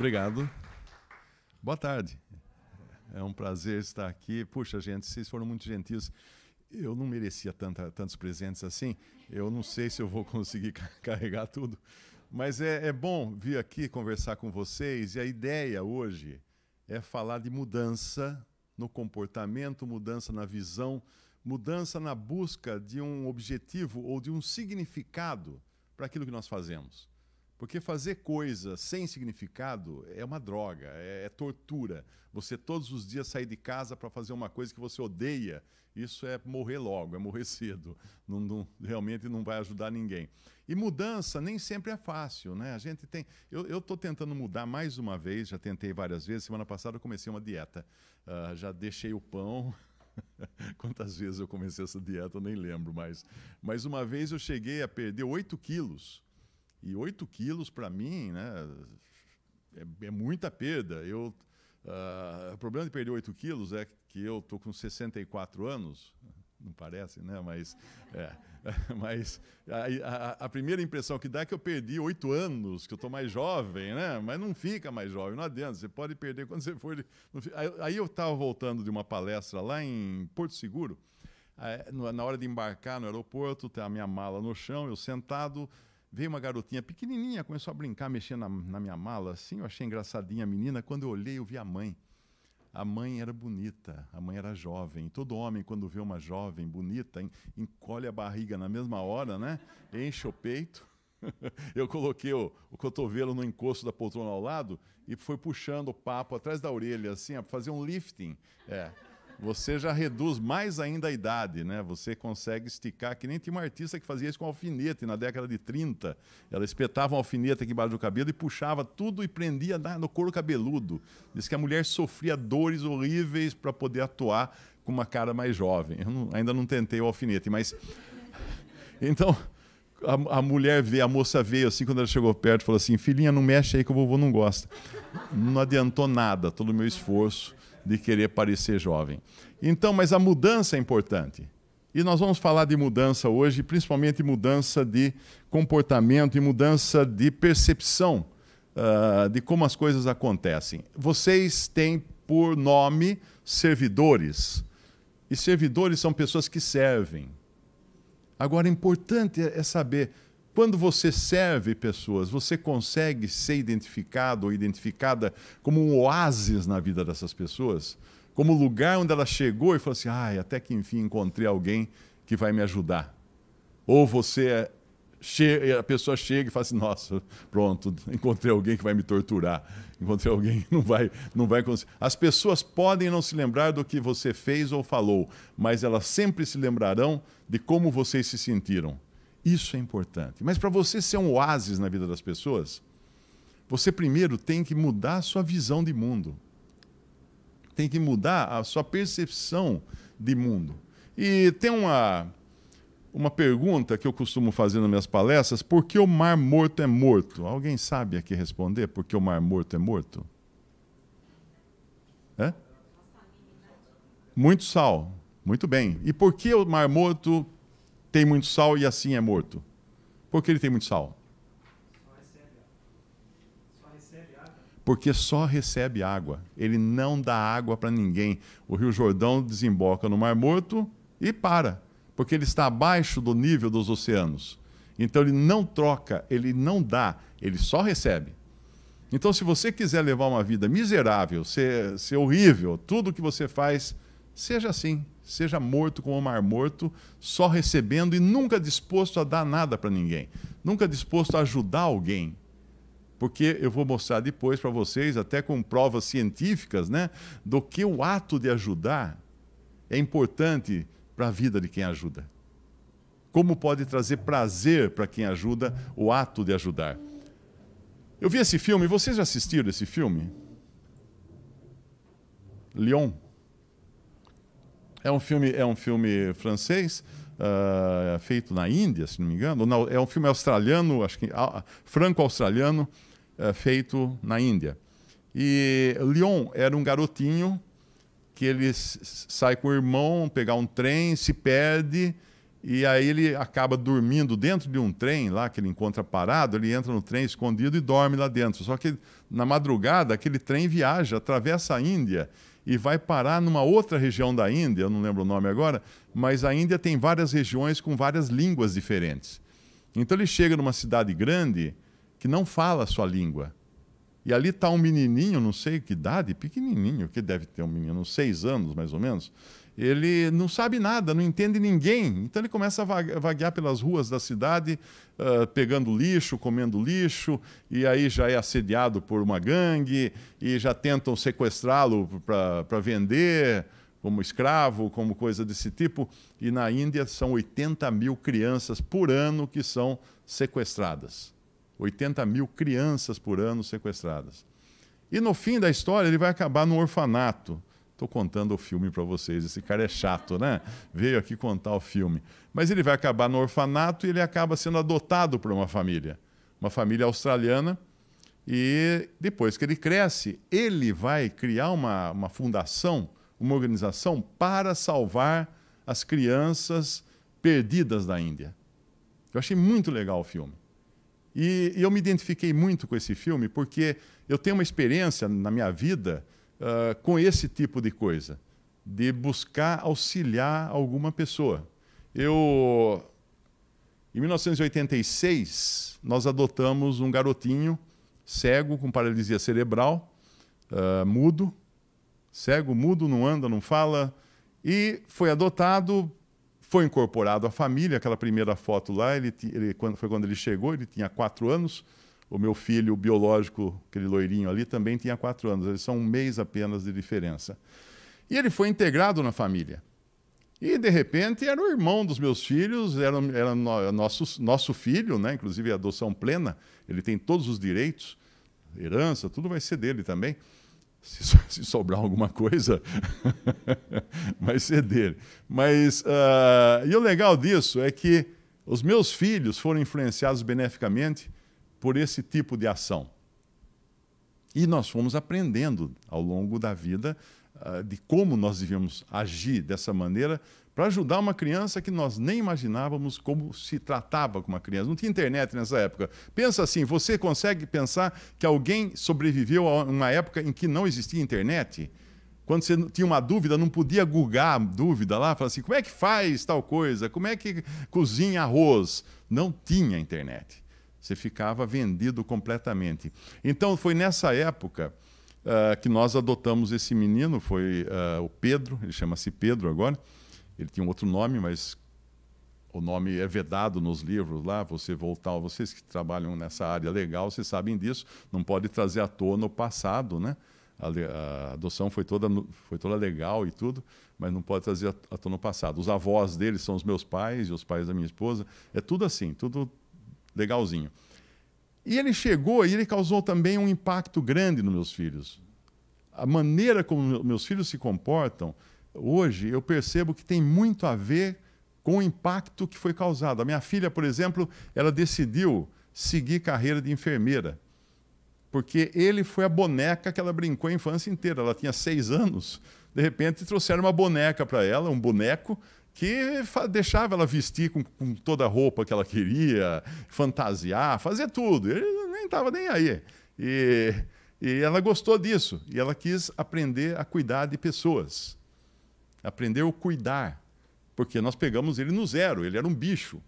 Obrigado. Boa tarde. É um prazer estar aqui. Puxa, gente, vocês foram muito gentis. Eu não merecia tanta, tantos presentes assim. Eu não sei se eu vou conseguir carregar tudo. Mas é, é bom vir aqui conversar com vocês. E a ideia hoje é falar de mudança no comportamento, mudança na visão, mudança na busca de um objetivo ou de um significado para aquilo que nós fazemos. Porque fazer coisa sem significado é uma droga, é, é tortura. Você todos os dias sair de casa para fazer uma coisa que você odeia, isso é morrer logo, é morrer cedo. Não, não, realmente não vai ajudar ninguém. E mudança nem sempre é fácil, né? A gente tem. Eu estou tentando mudar mais uma vez, já tentei várias vezes. Semana passada eu comecei uma dieta. Uh, já deixei o pão, Quantas vezes eu comecei essa dieta, eu nem lembro mais. Mas uma vez eu cheguei a perder 8 quilos e 8 quilos, para mim, né, é, é, muita perda. Eu, uh, o problema de perder 8 quilos é que eu tô com 64 anos, não parece, né? Mas, é, mas a, a, a, primeira impressão que dá é que eu perdi oito anos, que eu estou mais jovem, né? Mas não fica mais jovem, não adianta. Você pode perder quando você for. Aí eu estava voltando de uma palestra lá em Porto Seguro. Na hora de embarcar no aeroporto, tem tá a minha mala no chão, eu sentado, veio uma garotinha pequenininha, começou a brincar, mexendo na, na, minha mala, assim, eu achei engraçadinha a menina. Quando eu olhei, eu vi a mãe. A mãe era bonita, a mãe era jovem. Todo homem, quando vê uma jovem bonita, encolhe a barriga na mesma hora, né? Enche o peito. Eu coloquei o, o cotovelo no encosto da poltrona ao lado e foi puxando o papo atrás da orelha, assim, para fazer um lifting. É você já reduz mais ainda a idade, né? Você consegue esticar, que nem tinha uma artista que fazia isso com alfinete na década de 30. Ela espetava um alfinete aqui embaixo do cabelo e puxava tudo e prendia no couro cabeludo. Diz que a mulher sofria dores horríveis para poder atuar com uma cara mais jovem. Eu não, ainda não tentei o alfinete, mas. Então. A, a, mulher veio, a moça veio assim, quando ela chegou perto, falou assim: Filhinha, não mexe aí que o vovô não gosta. Não adiantou nada, todo o meu esforço de querer parecer jovem. Então, mas a mudança é importante. E nós vamos falar de mudança hoje, principalmente mudança de comportamento e mudança de percepção uh, de como as coisas acontecem. Vocês têm por nome servidores. E servidores são pessoas que servem. Agora, é importante é saber quando você serve pessoas, você consegue ser identificado ou identificada como um oásis na vida dessas pessoas? Como lugar onde ela chegou e falou assim: ai, ah, até que enfim encontrei alguém que vai me ajudar. Ou você é a pessoa chega e fala assim: nossa, pronto, encontrei alguém que vai me torturar, encontrei alguém que não vai, não vai conseguir. As pessoas podem não se lembrar do que você fez ou falou, mas elas sempre se lembrarão de como vocês se sentiram. Isso é importante. Mas para você ser um oásis na vida das pessoas, você primeiro tem que mudar a sua visão de mundo. Tem que mudar a sua percepção de mundo. E tem uma, uma pergunta que eu costumo fazer nas minhas palestras: por que o mar morto é morto? Alguém sabe aqui responder por que o mar morto é morto? É? Muito sal. Muito bem. E por que o mar morto tem muito sal e assim é morto? Por que ele tem muito sal? Porque só recebe água. Ele não dá água para ninguém. O Rio Jordão desemboca no Mar Morto e para, porque ele está abaixo do nível dos oceanos. Então ele não troca, ele não dá, ele só recebe. Então, se você quiser levar uma vida miserável, ser, ser horrível, tudo que você faz, seja assim. Seja morto como o mar morto, só recebendo e nunca disposto a dar nada para ninguém, nunca disposto a ajudar alguém. Porque eu vou mostrar depois para vocês, até com provas científicas, né, do que o ato de ajudar é importante para a vida de quem ajuda. Como pode trazer prazer para quem ajuda o ato de ajudar. Eu vi esse filme, vocês já assistiram esse filme? Lyon. É um filme, é um filme francês. Uh, feito na Índia, se não me engano. Não, é um filme australiano, acho que ah, franco-australiano, uh, feito na Índia. E Leon era um garotinho que ele sai com o irmão pegar um trem, se perde e aí ele acaba dormindo dentro de um trem lá que ele encontra parado, ele entra no trem escondido e dorme lá dentro. Só que na madrugada aquele trem viaja, atravessa a Índia e vai parar numa outra região da Índia, eu não lembro o nome agora, mas a Índia tem várias regiões com várias línguas diferentes. Então ele chega numa cidade grande que não fala a sua língua. E ali está um menininho, não sei que idade, pequenininho, que deve ter um menino, uns seis anos mais ou menos, ele não sabe nada, não entende ninguém. Então ele começa a vaguear pelas ruas da cidade, uh, pegando lixo, comendo lixo, e aí já é assediado por uma gangue, e já tentam sequestrá-lo para vender como escravo, como coisa desse tipo. E na Índia são 80 mil crianças por ano que são sequestradas. 80 mil crianças por ano sequestradas. E no fim da história, ele vai acabar num orfanato Estou contando o filme para vocês. Esse cara é chato, né? Veio aqui contar o filme. Mas ele vai acabar no orfanato e ele acaba sendo adotado por uma família, uma família australiana. E depois que ele cresce, ele vai criar uma, uma fundação, uma organização para salvar as crianças perdidas da Índia. Eu achei muito legal o filme. E, e eu me identifiquei muito com esse filme porque eu tenho uma experiência na minha vida ah, com esse tipo de coisa, de buscar auxiliar alguma pessoa. Eu, em 1986, nós adotamos um garotinho cego com paralisia cerebral, uh, mudo, cego, mudo, não anda, não fala, e foi adotado, foi incorporado à família. Aquela primeira foto lá, ele, ele, quando, foi quando ele chegou, ele tinha quatro anos. O meu filho biológico, aquele loirinho ali, também tinha quatro anos. Eles são um mês apenas de diferença. E ele foi integrado na família. E, de repente, era o irmão dos meus filhos, era, era nosso, nosso filho, né? inclusive é adoção plena. Ele tem todos os direitos, herança, tudo vai ser dele também. Se, se sobrar alguma coisa, vai ser dele. Mas, uh, e o legal disso é que os meus filhos foram influenciados beneficamente por esse tipo de ação. E nós fomos aprendendo ao longo da vida uh, de como nós devíamos agir dessa maneira para ajudar uma criança que nós nem imaginávamos como se tratava com uma criança. Não tinha internet nessa época. Pensa assim: você consegue pensar que alguém sobreviveu a uma época em que não existia internet? Quando você tinha uma dúvida, não podia googar a dúvida lá, falar assim: como é que faz tal coisa? Como é que cozinha arroz? Não tinha internet. Você ficava vendido completamente. Então, foi nessa época uh, que nós adotamos esse menino, foi uh, o Pedro, ele chama-se Pedro agora. Ele tinha um outro nome, mas o nome é vedado nos livros lá. Você voltar, vocês que trabalham nessa área legal, vocês sabem disso. Não pode trazer à toa no passado, né? a, adoção foi toda, foi toda legal e tudo, mas não pode trazer à tona o passado. Os avós deles são os meus pais e os pais da minha esposa. É tudo assim, tudo legalzinho. E ele chegou e ele causou também um impacto grande nos meus filhos. A maneira como meus filhos se comportam, hoje eu percebo que tem muito a ver com o impacto que foi causado. A minha filha, por exemplo, ela decidiu seguir carreira de enfermeira, porque ele foi a boneca que ela brincou a infância inteira. Ela tinha seis anos, de repente trouxeram uma boneca para ela, um boneco, que deixava ela vestir com, com, toda a roupa que ela queria, fantasiar, fazer tudo. Ele nem estava nem aí. E, e ela gostou disso. E ela quis aprender a cuidar de pessoas. Aprender o cuidar. Porque nós pegamos ele no zero, ele era um bicho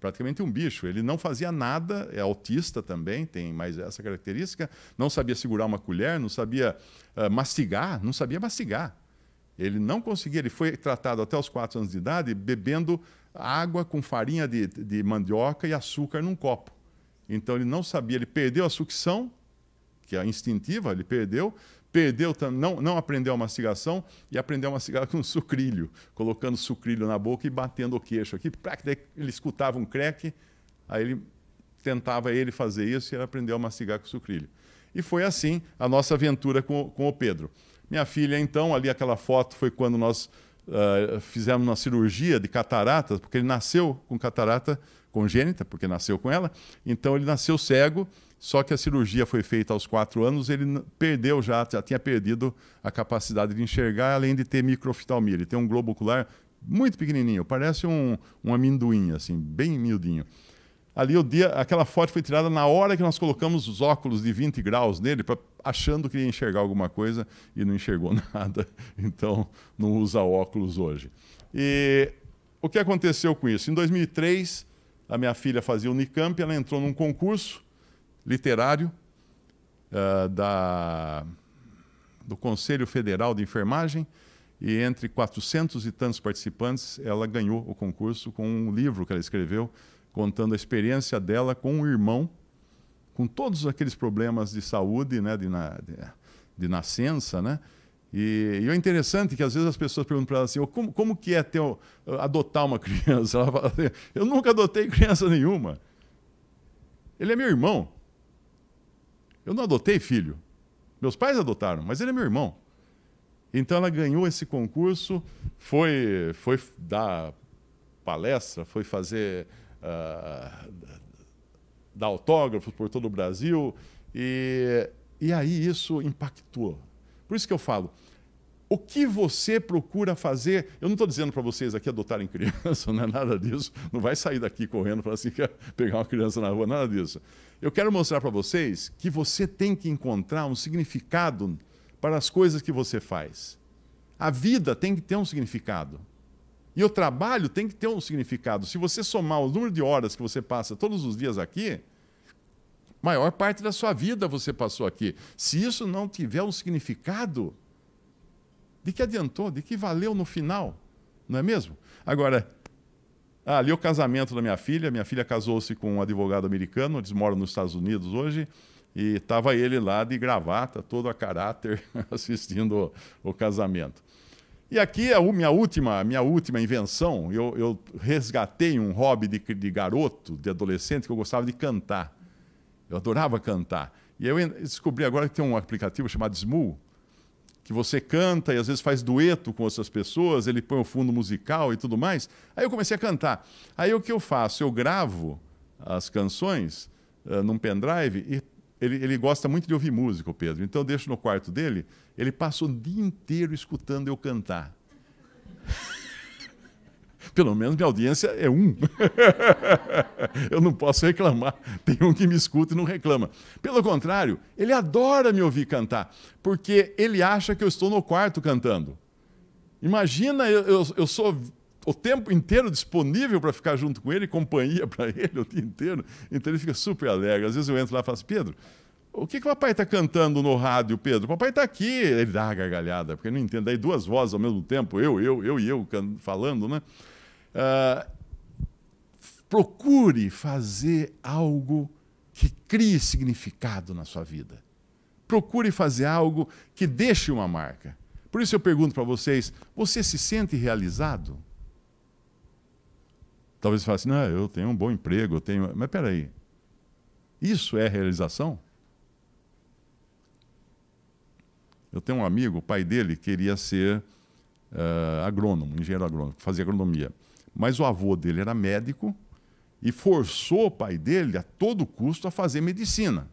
praticamente um bicho. Ele não fazia nada, é autista também, tem mais essa característica. Não sabia segurar uma colher, não sabia uh, mastigar, não sabia mastigar. Ele não conseguia, ele foi tratado até os 4 anos de idade bebendo água com farinha de, de mandioca e açúcar num copo. Então ele não sabia, ele perdeu a sucção, que é a instintiva, ele perdeu, perdeu, não, não aprendeu a mastigação e aprendeu a mastigar com sucrilho, colocando sucrilho na boca e batendo o queixo aqui. Ele escutava um creque, aí ele tentava ele fazer isso e ele aprendeu a mastigar com sucrilho. E foi assim a nossa aventura com, com o Pedro. Minha filha, então, ali aquela foto foi quando nós uh, fizemos uma cirurgia de cataratas, porque ele nasceu com catarata congênita, porque nasceu com ela. Então, ele nasceu cego, só que a cirurgia foi feita aos quatro anos, ele perdeu já, já tinha perdido a capacidade de enxergar, além de ter microfitalmia. Ele tem um globo ocular muito pequenininho, parece um, um amendoim, assim, bem miudinho. Ali aquela foto foi tirada na hora que nós colocamos os óculos de 20 graus nele, pra, achando que ia enxergar alguma coisa e não enxergou nada. Então, não usa óculos hoje. E o que aconteceu com isso? Em 2003, a minha filha fazia Unicamp, ela entrou num concurso literário uh, da, do Conselho Federal de Enfermagem, e entre 400 e tantos participantes, ela ganhou o concurso com um livro que ela escreveu contando a experiência dela com um irmão, com todos aqueles problemas de saúde, né, de, na, de, de nascença, né? E, e, é interessante que às vezes as pessoas perguntam para ela assim, como, como que é ter, adotar uma criança? Ela fala assim, eu nunca adotei criança nenhuma. Ele é meu irmão. Eu não adotei filho. Meus pais adotaram, mas ele é meu irmão. Então ela ganhou esse concurso, foi, foi dar palestra, foi fazer da ah, dar autógrafos por todo o Brasil. E, e aí isso impactou. Por isso que eu falo, o que você procura fazer? Eu não estou dizendo para vocês aqui adotarem criança, não é nada disso. Não vai sair daqui correndo para assim, pegar uma criança na rua, nada disso. Eu quero mostrar para vocês que você tem que encontrar um significado para as coisas que você faz. A vida tem que ter um significado. E o trabalho tem que ter um significado. Se você somar o número de horas que você passa todos os dias aqui, maior parte da sua vida você passou aqui. Se isso não tiver um significado, de que adiantou? De que valeu no final? Não é mesmo? Agora, ali o casamento da minha filha. Minha filha casou-se com um advogado americano, eles moram nos Estados Unidos hoje. E estava ele lá de gravata, todo a caráter, assistindo o, o casamento. E aqui é a minha última, minha última invenção. Eu, eu resgatei um hobby de, de, garoto, de adolescente, que eu gostava de cantar. Eu adorava cantar. E eu descobri agora que tem um aplicativo chamado Smoo, que você canta e às vezes faz dueto com outras pessoas, ele põe o fundo musical e tudo mais. Aí eu comecei a cantar. Aí o que eu faço? Eu gravo as canções uh, num pendrive e ele, ele gosta muito de ouvir música, o Pedro. Então eu deixo no quarto dele, ele passa o dia inteiro escutando eu cantar. Pelo menos minha audiência é um. eu não posso reclamar. Tem um que me escuta e não reclama. Pelo contrário, ele adora me ouvir cantar, porque ele acha que eu estou no quarto cantando. Imagina, eu, eu, eu sou o tempo inteiro disponível para ficar junto com ele, companhia para ele o dia inteiro. Então ele fica super alegre. Às vezes eu entro lá e falo assim, Pedro, o que, que o papai está cantando no rádio, Pedro? O papai está aqui. Ele dá uma gargalhada, porque não entende. Daí duas vozes ao mesmo tempo, eu, eu, eu e eu falando, né? Uh, procure fazer algo que crie significado na sua vida. Procure fazer algo que deixe uma marca. Por isso eu pergunto para vocês: você se sente realizado? Talvez você fale assim, não, eu tenho um bom emprego, eu tenho. Mas peraí. Isso é realização? Eu tenho um amigo, o pai dele queria ser uh, agrônomo, engenheiro agrônomo, fazia agronomia. Mas o avô dele era médico e forçou o pai dele a todo custo a fazer medicina.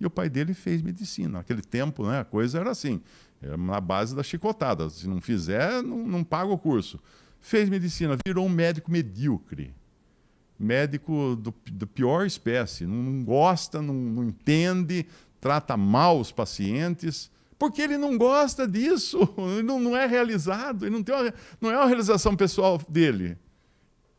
E o pai dele fez medicina. Naquele tempo, né, a coisa era assim, era é na base da chicotada. Se não fizer, não, não paga o curso. Fez medicina, virou um médico medíocre. Médico do, do pior espécie. Não, gosta, não, não entende, trata mal os pacientes porque ele não gosta disso, ele não, não é realizado, ele não, tem uma, não é uma realização pessoal dele.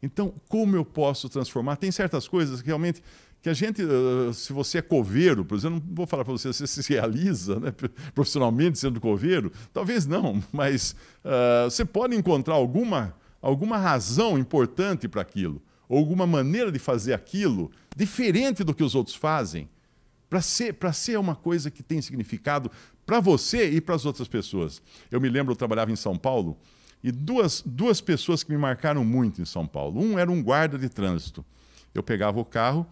Então, como eu posso transformar? Tem certas coisas que realmente que a gente, eh, eh, se você é coveiro, por exemplo, não vou falar para você se você se realiza né, profissionalmente sendo coveiro, talvez não, mas uh, você pode encontrar alguma, alguma razão importante para aquilo, ou alguma maneira de fazer aquilo diferente do que os outros fazem, para ser, ser uma coisa que tem significado para você e para as outras pessoas. Eu me lembro, eu trabalhava em São Paulo, e duas, duas pessoas que me marcaram muito em São Paulo. Um era um guarda de trânsito. Eu pegava o carro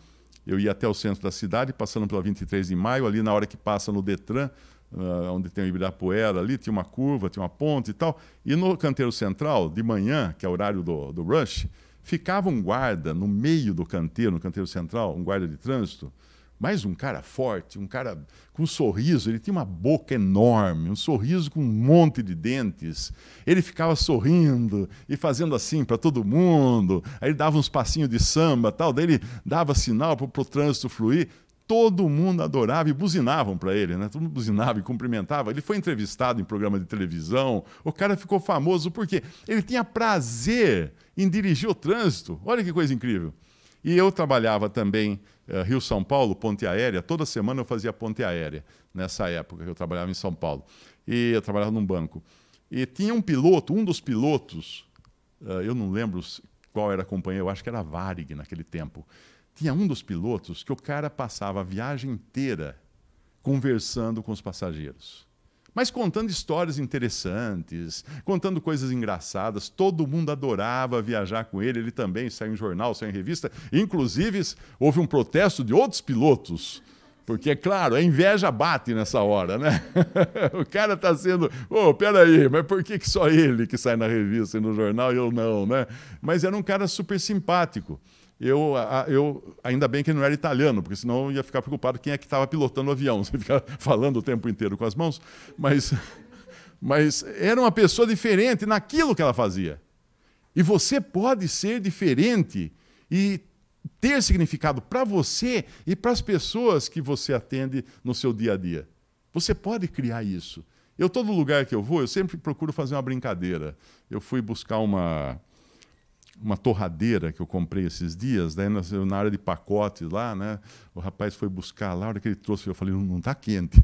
eu ia até o centro da cidade, passando pela 23 de maio, ali na hora que passa no Detran, uh, onde tem o Ibirapuera ali, tinha uma curva, tinha uma ponte e tal. E no canteiro central, de manhã, que é o horário do, do rush, ficava um guarda no meio do canteiro, no canteiro central, um guarda de trânsito, mas um cara forte, um cara com um sorriso, ele tinha uma boca enorme, um sorriso com um monte de dentes. Ele ficava sorrindo e fazendo assim para todo mundo. Aí ele dava uns passinhos de samba, tal, daí ele dava sinal para o trânsito fluir. Todo mundo adorava e buzinavam para ele, né? Todo mundo buzinava e cumprimentava. Ele foi entrevistado em programa de televisão. O cara ficou famoso porque ele tinha prazer em dirigir o trânsito. Olha que coisa incrível. E eu trabalhava também eh, Rio São Paulo, ponte aérea. Toda semana eu fazia ponte aérea nessa época que eu trabalhava em São Paulo. E eu trabalhava num banco. E tinha um piloto, um dos pilotos, eh, eu não lembro qual era a companhia, eu acho que era Varig naquele tempo. Tinha um dos pilotos que o cara passava a viagem inteira conversando com os passageiros mas contando histórias interessantes, contando coisas engraçadas. Todo mundo adorava viajar com ele, ele também saiu em jornal, saiu em revista. Inclusive, houve um protesto de outros pilotos. Porque, é claro, a inveja bate nessa hora, né? o cara está sendo, ô, oh, peraí, mas por que, que só ele que sai na revista e no jornal e eu não, né? Mas era um cara super simpático eu, eu ainda bem que não era italiano, porque senão ia ficar preocupado quem é que estava pilotando o avião. Você ficar falando o tempo inteiro com as mãos, mas, mas era uma pessoa diferente naquilo que ela fazia. E você pode ser diferente e ter significado para você e para as pessoas que você atende no seu dia a dia. Você pode criar isso. Eu, todo lugar que eu vou, eu sempre procuro fazer uma brincadeira. Eu fui buscar uma, uma torradeira que eu comprei esses dias, daí né, na, área de pacotes lá, né? O rapaz foi buscar lá, a hora que ele trouxe, eu falei, não está quente.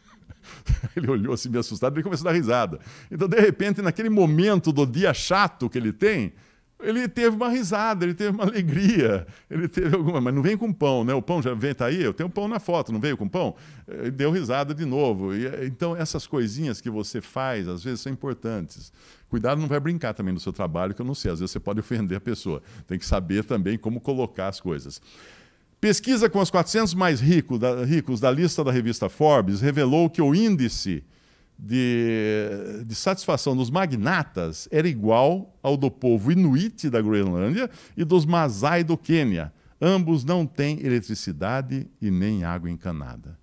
ele olhou assim, me assustado, e começou a dar risada. Então, de repente, naquele momento do dia chato que ele tem, ele teve uma risada, ele teve uma alegria, ele teve alguma, mas não vem com pão, né? O pão já vem, tá aí, eu tenho pão na foto, não veio com pão? Eh, ele deu risada de novo. E, eh, então, essas coisinhas que você faz, às vezes, são importantes. Cuidado, não vai brincar também no seu trabalho, que eu não sei, às vezes você pode ofender a pessoa. Tem que saber também como colocar as coisas. Pesquisa com os 400 mais ricos da, ricos da lista da revista Forbes revelou que o índice de, de, satisfação dos magnatas era igual ao do povo inuit da Groenlândia e dos Masai do Quênia. Ambos não têm eletricidade e nem água encanada.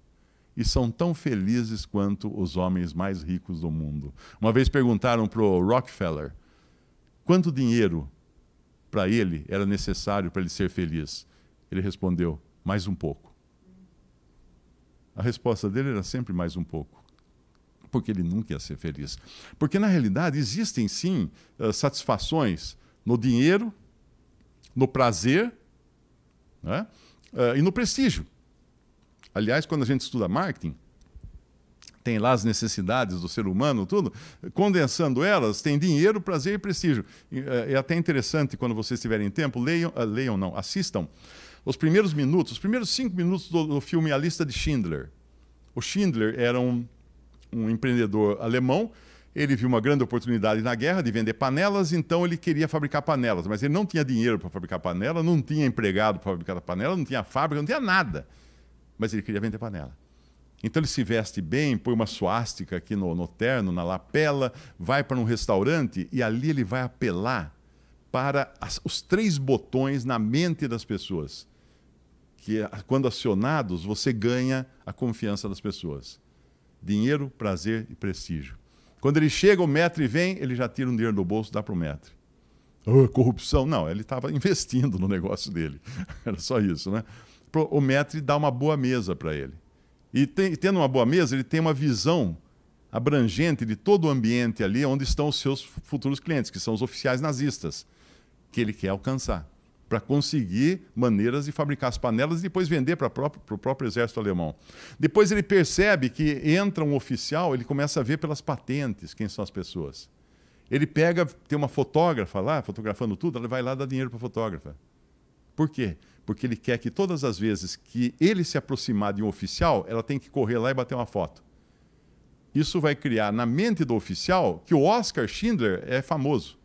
E são tão felizes quanto os homens mais ricos do mundo. Uma vez perguntaram para o Rockefeller quanto dinheiro para ele era necessário para ele ser feliz. Ele respondeu: mais um pouco. A resposta dele era sempre mais um pouco porque ele nunca ia ser feliz. Porque, na realidade, existem sim eh, satisfações no dinheiro, no prazer né? Eh, e no prestígio. Aliás, quando a gente estuda marketing, tem lá as necessidades do ser humano, tudo, condensando elas, tem dinheiro, prazer e prestígio. Eh, é até interessante, quando vocês tiverem tempo, leiam, leiam não, assistam os primeiros minutos, os primeiros cinco minutos do, do filme A Lista de Schindler. O Schindler era um um empreendedor alemão. Ele viu uma grande oportunidade na guerra de vender panelas, então ele queria fabricar panelas, mas ele não tinha dinheiro para fabricar panela, não tinha empregado para fabricar panela, não tinha fábrica, não tinha nada. Mas ele queria vender panela. Então ele se veste bem, põe uma suástica aqui no, no terno, na lapela, vai para um restaurante e ali ele vai apelar para as, os três botões na mente das pessoas, que quando acionados você ganha a confiança das pessoas. Dinheiro, prazer e prestígio. Quando ele chega, o mestre vem, ele já tira um dinheiro do bolso e dá para o mestre. Oh, corrupção. Não, ele estava investindo no negócio dele. Era só isso, né? O mestre dá uma boa mesa para ele. E tem, tendo uma boa mesa, ele tem uma visão abrangente de todo o ambiente ali onde estão os seus futuros clientes, que são os oficiais nazistas, que ele quer alcançar para conseguir maneiras de fabricar as panelas e depois vender para o próprio, próprio, exército alemão. Depois ele percebe que entra um oficial, ele começa a ver pelas patentes quem são as pessoas. Ele pega, tem uma fotógrafa lá, fotografando tudo, ela vai lá dar dinheiro para a fotógrafa. Por quê? Porque ele quer que todas as vezes que ele se aproximar de um oficial, ela tem que correr lá e bater uma foto. Isso vai criar na mente do oficial que o Oscar Schindler é famoso.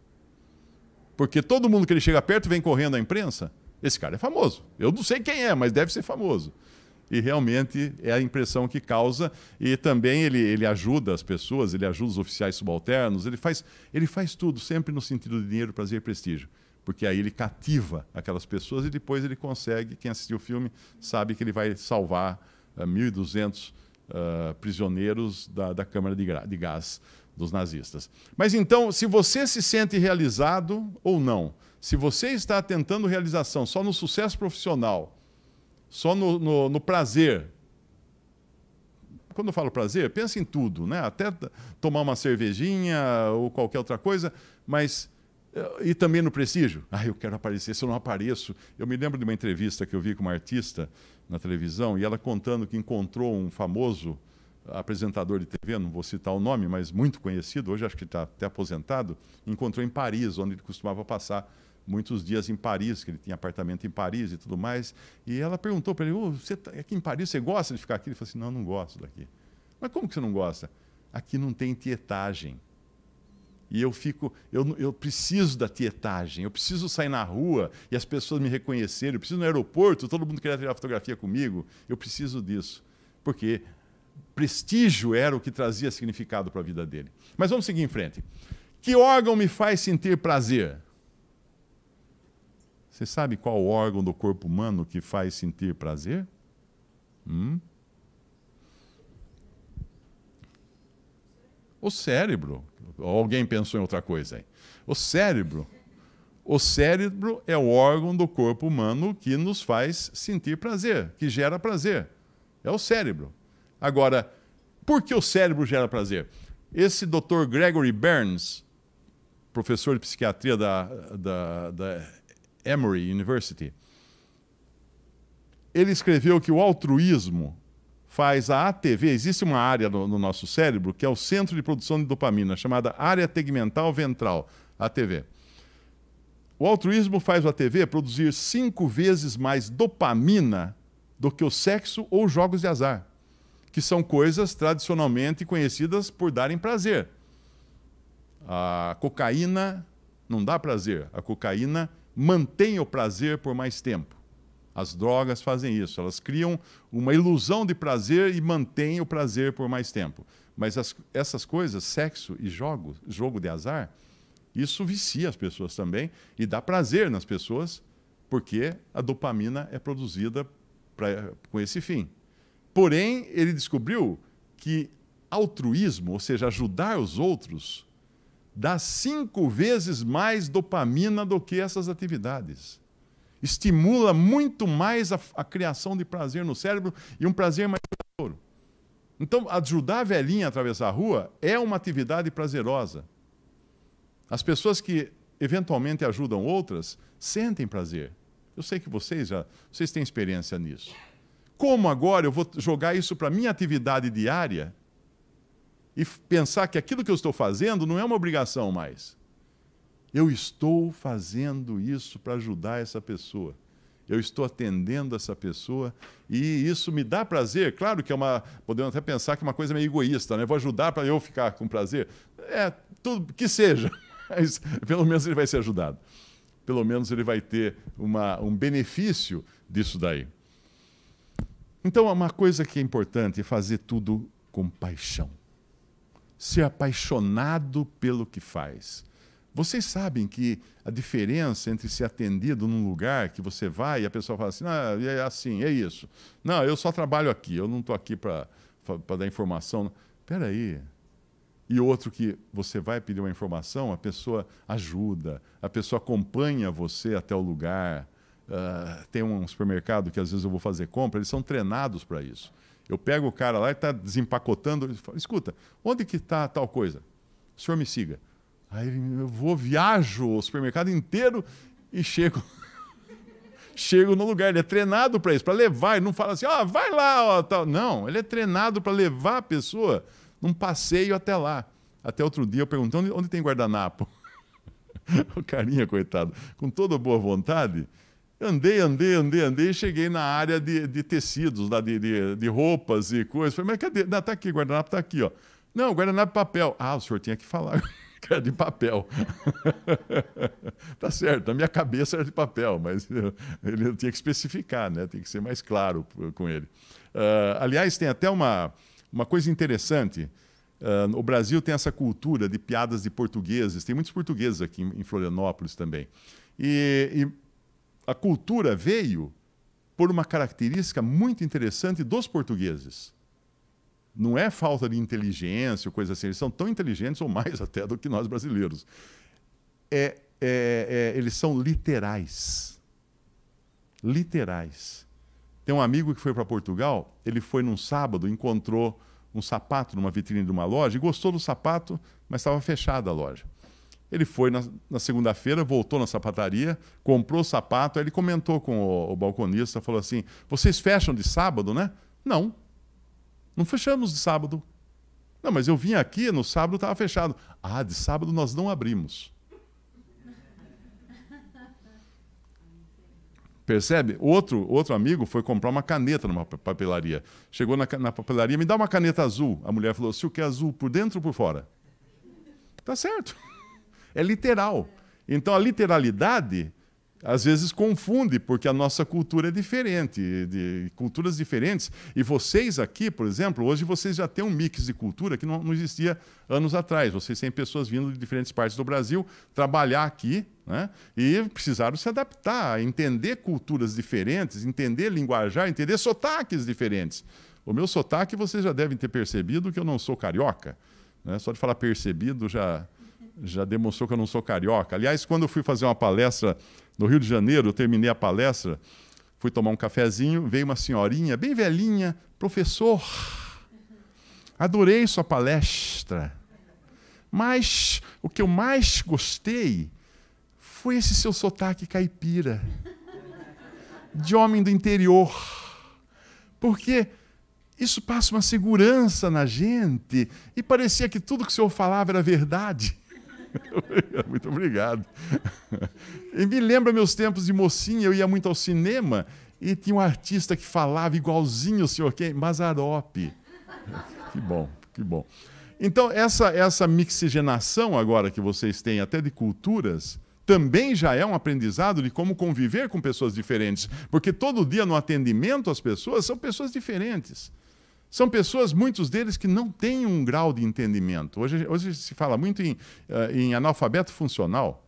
Porque todo mundo que ele chega perto vem correndo à imprensa. Esse cara é famoso. Eu não sei quem é, mas deve ser famoso. E realmente é a impressão que causa. E também ele, ele ajuda as pessoas, ele ajuda os oficiais subalternos, ele faz, ele faz tudo, sempre no sentido de dinheiro, prazer e prestígio porque aí ele cativa aquelas pessoas e depois ele consegue, quem assistiu o filme sabe que ele vai salvar uh, 1.200 uh, prisioneiros da, da câmara de, de gás dos nazistas. Mas então, se você se sente realizado ou não, se você está tentando realização só no sucesso profissional, só no, no, no prazer, quando eu falo prazer, pensa em tudo, né? Até tomar uma cervejinha ou qualquer outra coisa, mas eh, e também no prestígio. Ah, eu quero aparecer, se eu não apareço. Eu me lembro de uma entrevista que eu vi com uma artista na televisão e ela contando que encontrou um famoso apresentador de TV, não vou citar o nome, mas muito conhecido, hoje acho que está até aposentado, encontrou em Paris, onde ele costumava passar muitos dias em Paris, que ele tinha apartamento em Paris e tudo mais. E ela perguntou para ele: oh, você tá aqui em Paris, você gosta de ficar aqui? Ele falou assim: não, não gosto daqui. Mas como que você não gosta? Aqui não tem tietagem. E eu fico, eu, eu preciso da tietagem, eu preciso sair na rua e as pessoas me reconhecerem, eu preciso no aeroporto, todo mundo queria tirar fotografia comigo, eu preciso disso. Porque prestígio era o que trazia significado para a vida dele. Mas vamos seguir em frente. Que órgão me faz sentir prazer? Você sabe qual órgão do corpo humano que faz sentir prazer? Hum? O cérebro. Alguém pensou em outra coisa aí. O cérebro. O cérebro é o órgão do corpo humano que nos faz sentir prazer, que gera prazer. É o cérebro. Agora, por que o cérebro gera prazer? Esse Dr. Gregory Burns, professor de psiquiatria da, da, da Emory University, ele escreveu que o altruísmo faz a ATV. Existe uma área no, no, nosso cérebro que é o centro de produção de dopamina, chamada área tegmental ventral, ATV. O altruísmo faz o ATV produzir cinco vezes mais dopamina do que o sexo ou jogos de azar que são coisas tradicionalmente conhecidas por darem prazer. A cocaína não dá prazer, a cocaína mantém o prazer por mais tempo. As drogas fazem isso, elas criam uma ilusão de prazer e mantêm o prazer por mais tempo. Mas as, essas coisas, sexo e jogo, jogo de azar, isso vicia as pessoas também e dá prazer nas pessoas, porque a dopamina é produzida pra, com esse fim. Porém, ele descobriu que altruísmo, ou seja, ajudar os outros, dá cinco vezes mais dopamina do que essas atividades. Estimula muito mais a, a criação de prazer no cérebro e um prazer mais duradouro. Então, ajudar a velhinha a atravessar a rua é uma atividade prazerosa. As pessoas que eventualmente ajudam outras sentem prazer. Eu sei que vocês já vocês têm experiência nisso. Como agora eu vou jogar isso para minha atividade diária e pensar que aquilo que eu estou fazendo não é uma obrigação mais? Eu estou fazendo isso para ajudar essa pessoa. Eu estou atendendo essa pessoa e isso me dá prazer. Claro que é uma. Podemos até pensar que é uma coisa meio egoísta, né? Vou ajudar para eu ficar com prazer. É, tudo que seja. Mas pelo menos ele vai ser ajudado. Pelo menos ele vai ter uma, um benefício disso daí. Então, uma coisa que é importante é fazer tudo com paixão. Ser apaixonado pelo que faz. Vocês sabem que a diferença entre ser atendido num lugar que você vai e a pessoa fala assim, ah, é assim, é isso. Não, eu só trabalho aqui, eu não estou aqui para dar informação. Espera aí. E outro que você vai pedir uma informação, a pessoa ajuda, a pessoa acompanha você até o lugar, Uh, tem um supermercado que às vezes eu vou fazer compra, eles são treinados para isso. Eu pego o cara lá e está desempacotando, ele fala, escuta, onde que está tal coisa? O senhor me siga. Aí eu vou, viajo o supermercado inteiro e chego. chego no lugar, ele é treinado para isso, para levar, ele não fala assim, ó, vai lá, ó, tal. Não, ele é treinado para levar a pessoa num passeio até lá. Até outro dia eu perguntando onde tem guardanapo. o carinha, coitado, com toda boa vontade, Andei, andei, andei, andei e cheguei na área de, de tecidos, da, de, de, de, roupas e coisas. Falei, mas cadê? Não, tá aqui, o guardanapo tá aqui, ó. Não, guardanapo papel. Ah, o senhor tinha que falar que era de papel. tá certo, a minha cabeça era de papel, mas ele tinha que especificar, né? Tem que ser mais claro com ele. Uh, aliás, tem até uma, uma coisa interessante. Uh, o Brasil tem essa cultura de piadas de portugueses. Tem muitos portugueses aqui em, em Florianópolis também. E, e a cultura veio por uma característica muito interessante dos portugueses. Não é falta de inteligência ou coisa assim, eles são tão inteligentes ou mais até do que nós brasileiros. É, é, é, eles são literais. Literais. Tem um amigo que foi para Portugal, ele foi num sábado, encontrou um sapato numa vitrine de uma loja e gostou do sapato, mas estava fechada a loja. Ele foi na, na segunda-feira, voltou na sapataria, comprou o sapato, aí ele comentou com o, o balconista, falou assim: vocês fecham de sábado, né? Não. Não fechamos de sábado. Não, mas eu vim aqui, no sábado estava fechado. Ah, de sábado nós não abrimos. Percebe? Outro, outro amigo foi comprar uma caneta numa papelaria. Chegou na, na papelaria, me dá uma caneta azul. A mulher falou: se o que é azul, por dentro ou por fora? Tá certo é literal. Então a literalidade às vezes confunde, porque a nossa cultura é diferente, de culturas diferentes. E vocês aqui, por exemplo, hoje vocês já têm um mix de cultura que não, existia anos atrás. Vocês têm pessoas vindo de diferentes partes do Brasil trabalhar aqui né? e precisaram se adaptar, entender culturas diferentes, entender linguajar, entender sotaques diferentes. O meu sotaque vocês já devem ter percebido que eu não sou carioca. Né? Só de falar percebido já já demonstrou que eu não sou carioca. Aliás, quando eu fui fazer uma palestra no Rio de Janeiro, eu terminei a palestra, fui tomar um cafezinho, veio uma senhorinha bem velhinha, professor, adorei sua palestra. Mas o que eu mais gostei foi esse seu sotaque caipira, de homem do interior. Porque isso passa uma segurança na gente e parecia que tudo que o senhor falava era verdade. muito obrigado. E me lembra meus tempos de mocinha, eu ia muito ao cinema e tinha um artista que falava igualzinho o senhor quem? Mazarope. Que bom, que bom. Então, essa, essa mixigenação agora que vocês têm, até de culturas, também já é um aprendizado de como conviver com pessoas diferentes. Porque todo dia no atendimento às pessoas são pessoas diferentes. São pessoas, muitos deles, que não têm um grau de entendimento. Hoje, hoje se fala muito em, eh, em analfabeto funcional.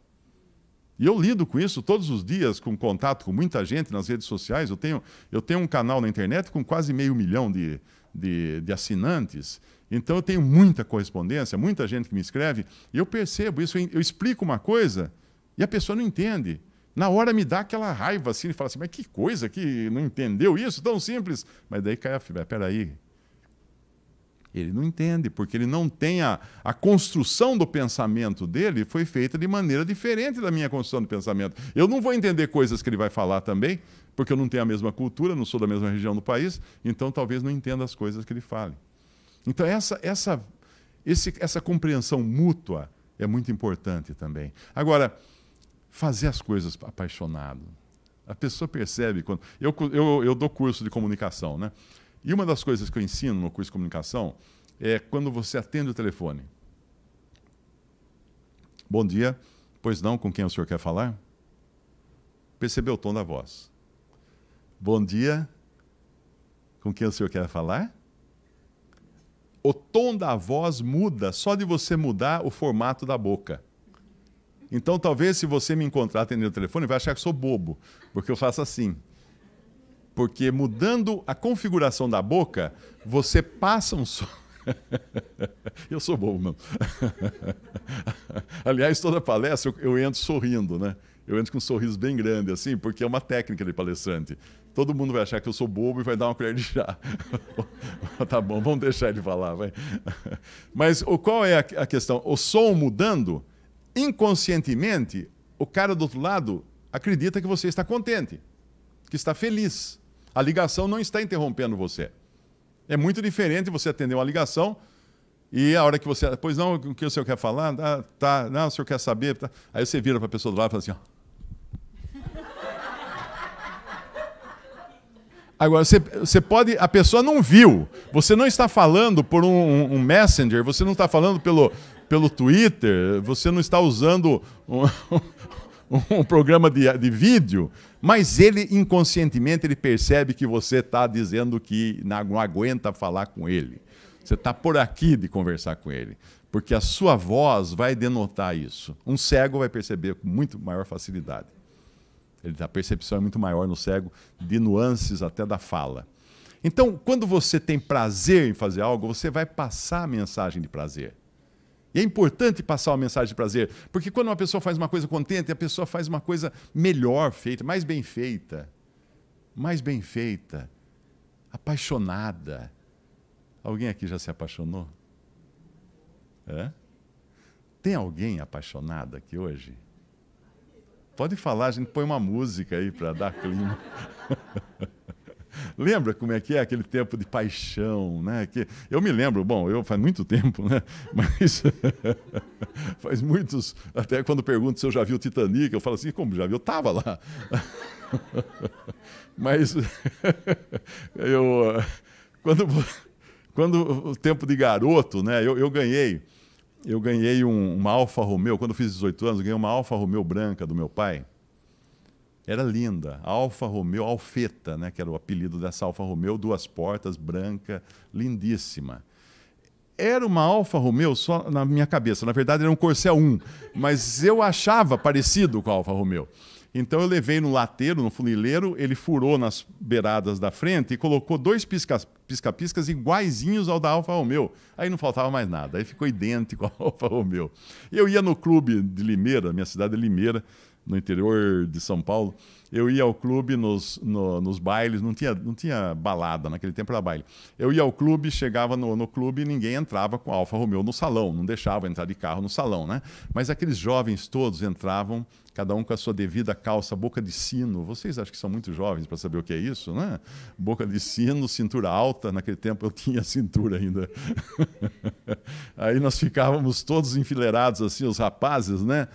E eu lido com isso todos os dias, com contato com muita gente nas redes sociais. Eu tenho, eu tenho um canal na internet com quase meio milhão de, de, de assinantes. Então eu tenho muita correspondência, muita gente que me escreve. E eu percebo isso, eu explico uma coisa e a pessoa não entende. Na hora me dá aquela raiva assim, e fala assim, mas que coisa que não entendeu isso, tão simples. Mas daí cai a fibra, peraí, ele não entende, porque ele não tem a, a construção do pensamento dele foi feita de maneira diferente da minha construção do pensamento. Eu não vou entender coisas que ele vai falar também, porque eu não tenho a mesma cultura, não sou da mesma região do país, então talvez não entenda as coisas que ele fale. Então essa essa esse, essa compreensão mútua é muito importante também. Agora, fazer as coisas apaixonado. A pessoa percebe quando. Eu, eu, eu dou curso de comunicação, né? E uma das coisas que eu ensino no curso de comunicação é quando você atende o telefone. Bom dia, pois não, com quem o senhor quer falar? Percebeu o tom da voz. Bom dia, com quem o senhor quer falar? O tom da voz muda só de você mudar o formato da boca. Então, talvez se você me encontrar atendendo o telefone, vai achar que sou bobo, porque eu faço assim. Porque mudando a configuração da boca, você passa um som. eu sou bobo mesmo. Aliás, toda palestra eu, eu entro sorrindo, né? Eu entro com um sorriso bem grande, assim, porque é uma técnica de palestrante. Todo mundo vai achar que eu sou bobo e vai dar uma colher de chá. tá bom, vamos deixar ele falar, vai. Mas o, qual é a, a questão? O som mudando, inconscientemente, o cara do outro lado acredita que você está contente, que está feliz. A ligação não está interrompendo você. É muito diferente você atender uma ligação e a hora que você. Pois não, o que o senhor quer falar? Ah, tá, não, o senhor quer saber? Tá. Aí você vira para a pessoa do lado e fala assim: ó. Agora, você, você pode. A pessoa não viu. Você não está falando por um, um Messenger, você não está falando pelo, pelo Twitter, você não está usando um, um programa de, de vídeo, mas ele inconscientemente ele percebe que você está dizendo que não aguenta falar com ele. Você está por aqui de conversar com ele, porque a sua voz vai denotar isso. Um cego vai perceber com muito maior facilidade. Ele, a percepção é muito maior no cego de nuances até da fala. Então, quando você tem prazer em fazer algo, você vai passar a mensagem de prazer. E é importante passar uma mensagem de prazer, porque quando uma pessoa faz uma coisa contente, a pessoa faz uma coisa melhor feita, mais bem feita. Mais bem feita. Apaixonada. Alguém aqui já se apaixonou? É? Tem alguém apaixonado aqui hoje? Pode falar, a gente põe uma música aí para dar clima. Lembra como é que é aquele tempo de paixão, né? Que eu me lembro, bom, eu faz muito tempo, né? Mas faz muitos, até quando pergunto se eu já vi o Titanic, eu falo assim, como já vi? Eu tava lá. Mas eu quando quando o tempo de garoto, né? Eu, eu ganhei eu ganhei um, uma Alfa Romeo, quando eu fiz 18 anos, eu ganhei uma Alfa Romeo branca do meu pai era linda. Alfa Romeo Alfeta, né, que era o apelido dessa Alfa Romeo, duas portas, branca, lindíssima. Era uma Alfa Romeo só na minha cabeça. Na verdade, era um Corcel 1, mas eu achava parecido com a Alfa Romeo. Então eu levei no lateiro, no funileiro, ele furou nas beiradas da frente e colocou dois pisca-piscas iguaizinhos ao da Alfa Romeo. Aí não faltava mais nada, aí ficou idêntico ao Alfa Romeo. Eu ia no clube de Limeira, minha cidade é Limeira, no interior de São Paulo, eu ia ao clube nos, no, nos bailes, não tinha, não tinha balada, naquele tempo era baile. Eu ia ao clube, chegava no, no clube e ninguém entrava com a Alfa Romeo no salão, não deixava entrar de carro no salão, né? Mas aqueles jovens todos entravam, cada um com a sua devida calça, boca de sino. Vocês acham que são muito jovens para saber o que é isso, né? Boca de sino, cintura alta, naquele tempo eu tinha cintura ainda. Aí nós ficávamos todos enfileirados assim, os rapazes, né?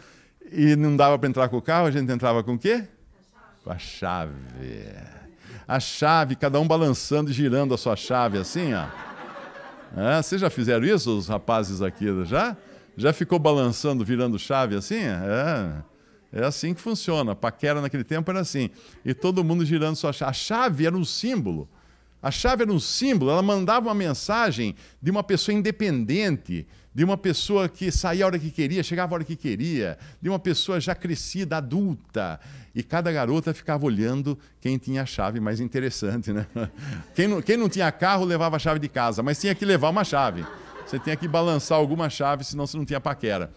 E não dava para entrar com o carro, a gente entrava com o quê? Com a chave. A chave, cada um balançando e girando a sua chave assim, ó. Ah, vocês já fizeram isso, os rapazes aqui? Já? Já ficou balançando, virando chave assim? É. É assim que funciona. Paquera naquele tempo era assim. E todo mundo girando sua chave. A chave era um símbolo. A chave era um símbolo, ela mandava uma mensagem de uma pessoa independente, de uma pessoa que saía a hora que queria, chegava a hora que queria, de uma pessoa já crescida, adulta. E cada garota ficava olhando quem tinha a chave mais interessante, né? Quem não, quem não tinha carro levava a chave de casa, mas tinha que levar uma chave. Você tinha que balançar alguma chave, senão você não tinha paquera.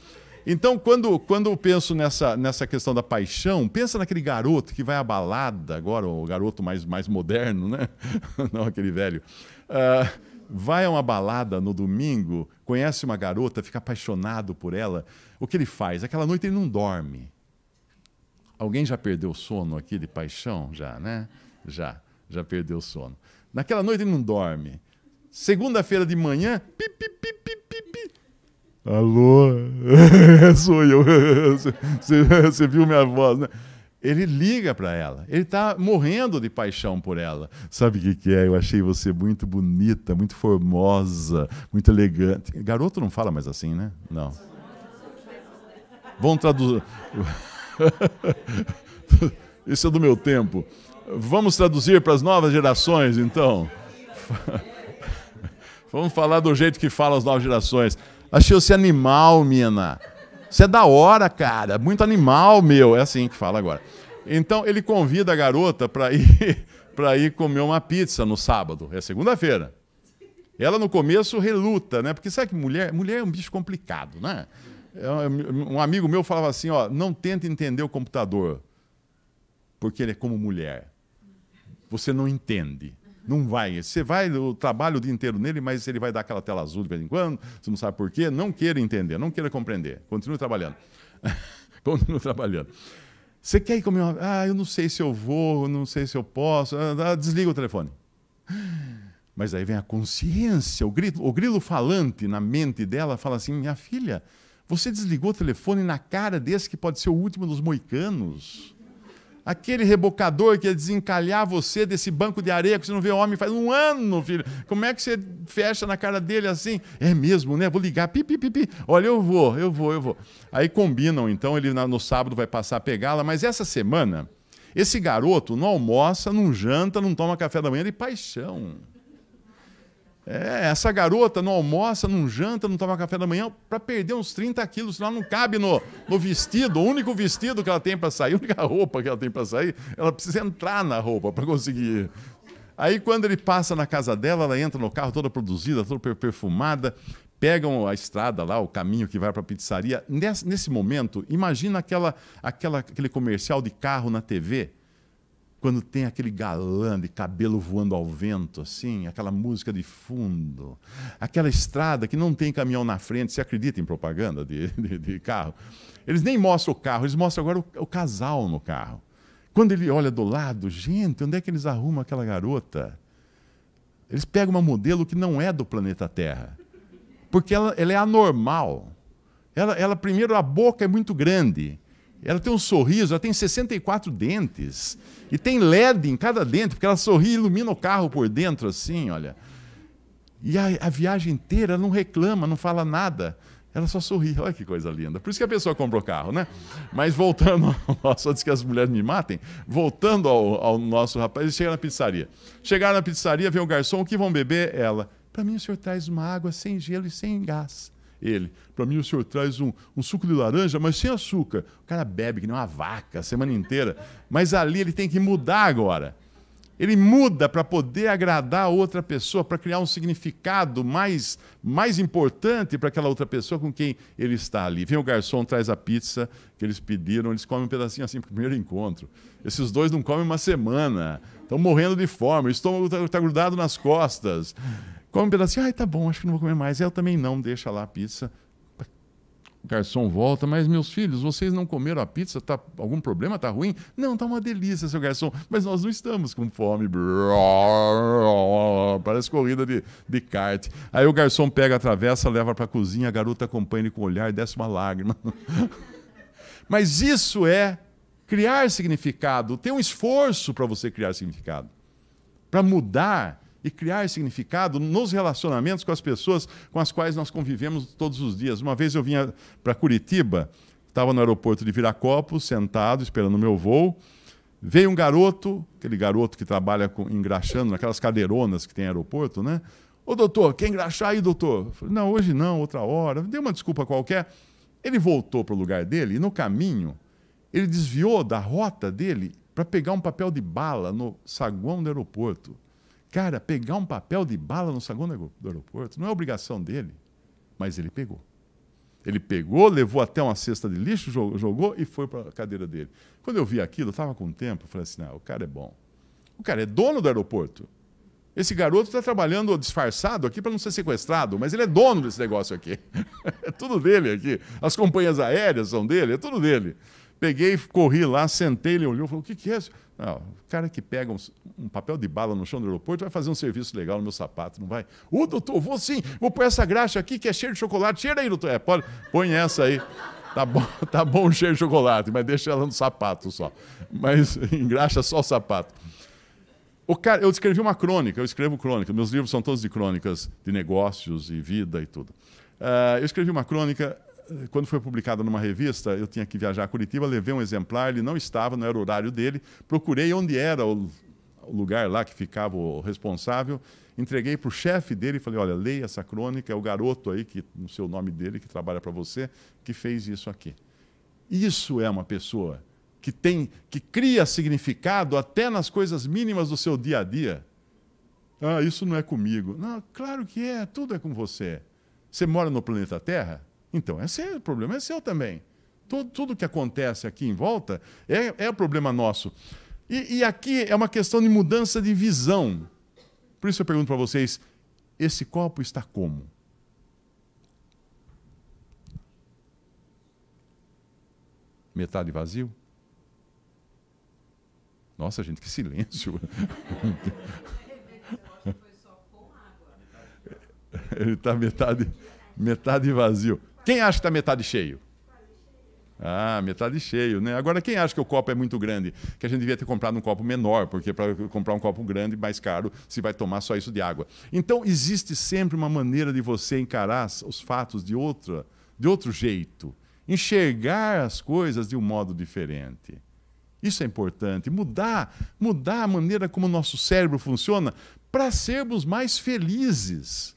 Então, quando, quando eu penso nessa, nessa questão da paixão, pensa naquele garoto que vai à balada agora, o garoto mais, mais moderno, né? Não aquele velho. Uh, vai a uma balada no domingo, conhece uma garota, fica apaixonado por ela, o que ele faz? Aquela noite ele não dorme. Alguém já perdeu o sono aqui de paixão? Já, né? Já, já perdeu o sono. Naquela noite ele não dorme. Segunda-feira de manhã, pi, pi, pi, pi, pi, pi. Alô? É, sou eu. Você viu minha voz, né? Ele liga para ela. Ele está morrendo de paixão por ela. Sabe o que, que, é? Eu achei você muito bonita, muito formosa, muito elegante. Garoto não fala mais assim, né? Não. Vamos traduzir. Isso é do meu tempo. Vamos traduzir para as novas gerações, então. Vamos falar do jeito que falam as novas gerações. Achei você animal, Mina. Você é da hora, cara. Muito animal, meu. É assim que fala agora. Então ele convida a garota para ir para ir comer uma pizza no sábado. É segunda-feira. Ela no começo reluta, né? Porque sabe que mulher, mulher é um bicho complicado, né? É um amigo meu falava assim, ó, não tenta entender o computador, porque ele é como mulher. Você não entende. Não vai. Você vai o trabalho o dia inteiro nele, mas ele vai dar aquela tela azul de vez em quando, você não sabe por quê. Não queira entender, não queira compreender. Continue trabalhando. Continue trabalhando. Você quer ir comer uma... Ah, eu não sei se eu vou, não sei se eu posso. Ah, ah, desliga o telefone. Mas aí vem a consciência, o grito o grilo falante na mente dela fala assim: minha filha, você desligou o telefone na cara desse que pode ser o último dos moicanos aquele rebocador que ia desencalhar você desse banco de areia que você não vê homem faz um ano, filho. Como é que você fecha na cara dele assim? É mesmo, né? Vou ligar, pipi, pipi. Pi. Olha, eu vou, eu vou, eu vou. Aí combinam, então, ele no sábado vai passar a pegá-la, mas essa semana, esse garoto não almoça, não janta, não toma café da manhã de é paixão. É, essa garota não almoça, não janta, não toma café da manhã para perder uns 30 quilos, senão ela não cabe no, no vestido. O único vestido que ela tem para sair, a única roupa que ela tem para sair, ela precisa entrar na roupa para conseguir. Aí quando ele passa na casa dela, ela entra no carro toda produzida, toda perfumada, pegam a estrada lá, o caminho que vai para a pizzaria. Nesse, nesse, momento, imagina aquela, aquela, aquele comercial de carro na TV quando tem aquele galã de cabelo voando ao vento, assim, aquela música de fundo, aquela estrada que não tem caminhão na frente, você acredita em propaganda de, de, de carro? Eles nem mostram o carro, eles mostram agora o, o, casal no carro. Quando ele olha do lado, gente, onde é que eles arrumam aquela garota? Eles pegam uma modelo que não é do planeta Terra, porque ela, ela é anormal. Ela, ela, primeiro, a boca é muito grande. Ela tem um sorriso, ela tem 64 dentes. E tem LED em cada dente, porque ela sorri e ilumina o carro por dentro, assim, olha. E a, a viagem inteira ela não reclama, não fala nada. Ela só sorri, olha que coisa linda. Por isso que a pessoa compra o carro, né? Mas voltando ao nosso, antes que as mulheres me matem, voltando ao, ao nosso rapaz, ele chega na pizzaria. Chegaram na pizzaria, vem o garçom, o que vão beber? Ela, para mim o senhor traz uma água sem gelo e sem gás ele. Para mim, o senhor traz um, um, suco de laranja, mas sem açúcar. O cara bebe que nem uma vaca a semana inteira. Mas ali ele tem que mudar agora. Ele muda para poder agradar a outra pessoa, para criar um significado mais, mais importante para aquela outra pessoa com quem ele está ali. Vem o garçom, traz a pizza que eles pediram, eles comem um pedacinho assim para o primeiro encontro. Esses dois não comem uma semana, estão morrendo de fome, o estômago está tá grudado nas costas. Come um pedacinho, ai, tá bom, acho que não vou comer mais. Ela também não, deixa lá a pizza. O garçom volta, mas meus filhos, vocês não comeram a pizza? Tá algum problema? Tá ruim? Não, tá uma delícia, seu garçom, mas nós não estamos com fome. Parece corrida de, de kart. Aí o garçom pega a travessa, leva para a cozinha, a garota acompanha ele com o olhar e desce uma lágrima. mas isso é criar significado, ter um esforço para você criar significado, para mudar e criar significado nos relacionamentos com as pessoas com as quais nós convivemos todos os dias. Uma vez eu vinha para Curitiba, estava no aeroporto de Viracopos, sentado, esperando o meu voo. Veio um garoto, aquele garoto que trabalha com, engraxando, naquelas cadeironas que tem aeroporto, né? Ô doutor, quer engraxar aí, doutor? falei, não, hoje não, outra hora. Deu uma desculpa qualquer. Ele voltou para o lugar dele e no caminho ele desviou da rota dele para pegar um papel de bala no saguão do aeroporto. Cara, pegar um papel de bala no saguão do aeroporto não é obrigação dele, mas ele pegou. Ele pegou, levou até uma cesta de lixo, jogou e foi para a cadeira dele. Quando eu vi aquilo, eu estava com tempo, falei assim: não, o cara é bom. O cara é dono do aeroporto. Esse garoto está trabalhando disfarçado aqui para não ser sequestrado, mas ele é dono desse negócio aqui. é tudo dele aqui. As companhias aéreas são dele, é tudo dele. Peguei, corri lá, sentei, ele olhou e falou: o que, que é isso? Não, cara que pega um, um, papel de bala no chão do aeroporto vai fazer um serviço legal no meu sapato, não vai? Ô, oh, doutor, vou sim, vou pôr essa graxa aqui que é cheiro de chocolate. Cheira aí, doutor. É, pode, põe essa aí. Tá bom, tá bom o cheiro de chocolate, mas deixa ela no sapato só. Mas engraxa só o sapato. O cara, eu escrevi uma crônica, eu escrevo crônica, meus livros são todos de crônicas de negócios e vida e tudo. Uh, eu escrevi uma crônica eh, quando foi publicada numa revista, eu tinha que viajar a Curitiba, levei um exemplar, ele não estava, não era o horário dele, procurei onde era o, o lugar lá que ficava o responsável, entreguei para o chefe dele e falei, olha, leia essa crônica, é o garoto aí, que não sei o nome dele, que trabalha para você, que fez isso aqui. Isso é uma pessoa que tem, que cria significado até nas coisas mínimas do seu dia a dia. Ah, isso não é comigo. Não, claro que é, tudo é com você. Você mora no planeta Terra? Então, é o problema é seu também. Tudo, tudo que acontece aqui em volta é, é problema nosso. E, e aqui é uma questão de mudança de visão. Por isso eu pergunto para vocês: esse copo está como? Metade vazio? Nossa, gente, que silêncio. Ele está metade, metade vazio. Quem acha que está metade cheio? Ah, metade cheio, né? Agora, quem acha que o copo é muito grande? Que a gente devia ter comprado um copo menor, porque para comprar um copo grande, mais caro, se vai tomar só isso de água. Então, existe sempre uma maneira de você encarar os fatos de, outra, de outro jeito. Enxergar as coisas de um modo diferente. Isso é importante. Mudar, mudar a maneira como o nosso cérebro funciona para sermos mais felizes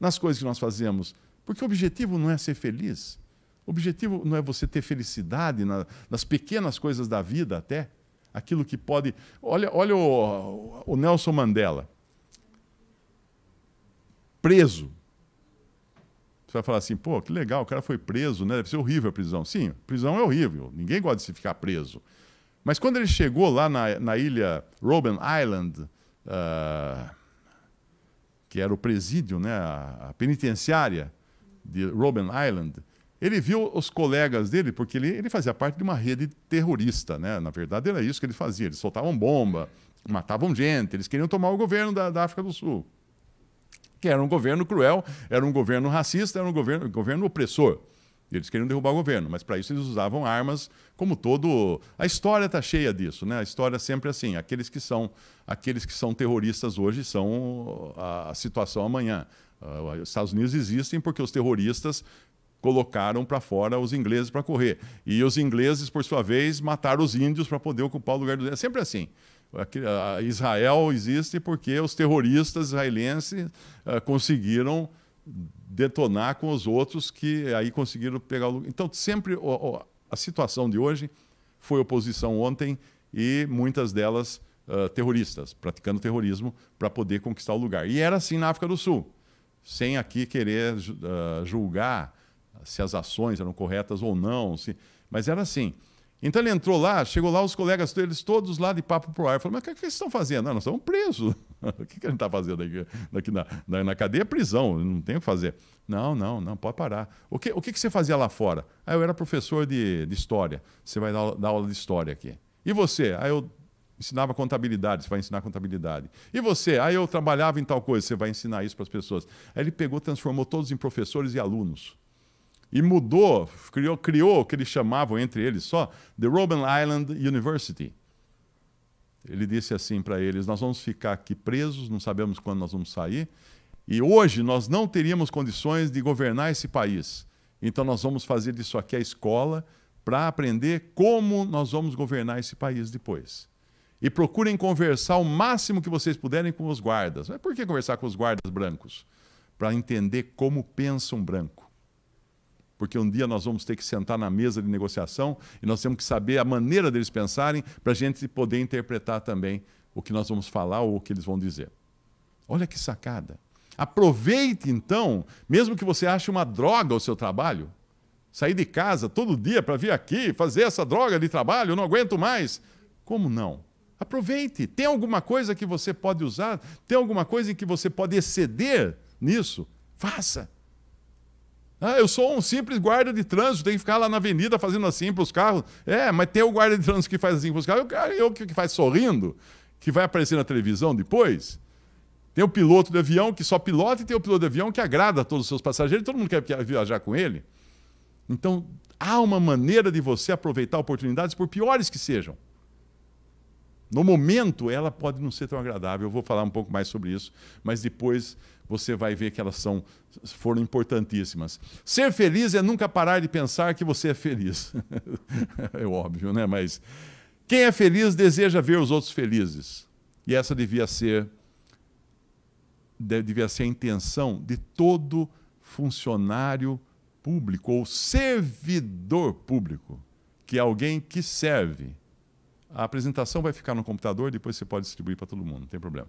nas coisas que nós fazemos porque o objetivo não é ser feliz. O objetivo não é você ter felicidade na, nas pequenas coisas da vida até. Aquilo que pode. Olha, olha o, o Nelson Mandela. Preso. Você vai falar assim, pô, que legal, o cara foi preso, né? Deve ser horrível a prisão. Sim, prisão é horrível. Ninguém gosta de se ficar preso. Mas quando ele chegou lá na, na ilha Robben Island, uh, que era o presídio, né, a, a penitenciária de Robben Island, ele viu os colegas dele, porque ele, ele fazia parte de uma rede terrorista, né? Na verdade, era isso que ele fazia. Eles soltavam bomba, matavam gente, eles queriam tomar o governo da, da África do Sul. Que era um governo cruel, era um governo racista, era um governo, governo opressor. Eles queriam derrubar o governo, mas para isso eles usavam armas, como todo. A história está cheia disso, né? A história é sempre assim. Aqueles que são, aqueles que são terroristas hoje são a, a situação amanhã. Ah, os Estados Unidos existem porque os terroristas colocaram para fora os ingleses para correr. E os ingleses, por sua vez, mataram os índios para poder ocupar o lugar do. É sempre assim. Ah, Israel existe porque os terroristas israelenses ah, conseguiram detonar com os outros que aí conseguiram pegar o lugar. Então, sempre a situação de hoje foi oposição ontem e muitas delas uh, terroristas, praticando terrorismo para poder conquistar o lugar. E era assim na África do Sul sem aqui querer uh, julgar se as ações eram corretas ou não. Se... Mas era assim. Então ele entrou lá, chegou lá os colegas deles todos lá de papo pro ar. Falou, mas o que, é que vocês estão fazendo? Não, ah, nós estamos presos. o que, que a gente está fazendo aqui, aqui na, na, na, cadeia? É prisão, não tem o que fazer. Não, não, não, pode parar. O que, o que, que você fazia lá fora? Ah, eu era professor de, de história. Você vai dar, dar aula de história aqui. E você? Ah, eu ensinava contabilidade, você vai ensinar contabilidade. E você? Ah, eu trabalhava em tal coisa, você vai ensinar isso para as pessoas. Aí ele pegou, transformou todos em professores e alunos. E mudou, criou, criou o que eles chamavam entre eles só, The Robben Island University. Ele disse assim para eles: Nós vamos ficar aqui presos, não sabemos quando nós vamos sair, e hoje nós não teríamos condições de governar esse país. Então nós vamos fazer disso aqui a escola para aprender como nós vamos governar esse país depois e procurem conversar o máximo que vocês puderem com os guardas. Mas por que conversar com os guardas brancos? Para entender como pensa um branco. Porque um dia nós vamos ter que sentar na mesa de negociação e nós temos que saber a maneira deles pensarem para a gente poder interpretar também o que nós vamos falar ou o que eles vão dizer. Olha que sacada. Aproveite então, mesmo que você ache uma droga o seu trabalho, sair de casa todo dia para vir aqui fazer essa droga de trabalho, não aguento mais. Como não? Aproveite. Tem alguma coisa que você pode usar? Tem alguma coisa em que você pode exceder nisso? Faça. Ah, eu sou um simples guarda de trânsito, tenho que ficar lá na avenida fazendo assim para os carros. É, mas tem o guarda de trânsito que faz assim para os carros, eu, eu que faz sorrindo, que vai aparecer na televisão depois. Tem o piloto de avião que só pilota e tem o piloto de avião que agrada a todos os seus passageiros, todo mundo quer viajar com ele. Então, há uma maneira de você aproveitar oportunidades, por piores que sejam. No momento, ela pode não ser tão agradável. Eu vou falar um pouco mais sobre isso, mas depois você vai ver que elas são, foram importantíssimas. Ser feliz é nunca parar de pensar que você é feliz. é óbvio, né? Mas quem é feliz deseja ver os outros felizes. E essa devia ser devia ser a intenção de todo funcionário público ou servidor público, que é alguém que serve a apresentação vai ficar no computador, depois você pode distribuir para todo mundo, não tem problema.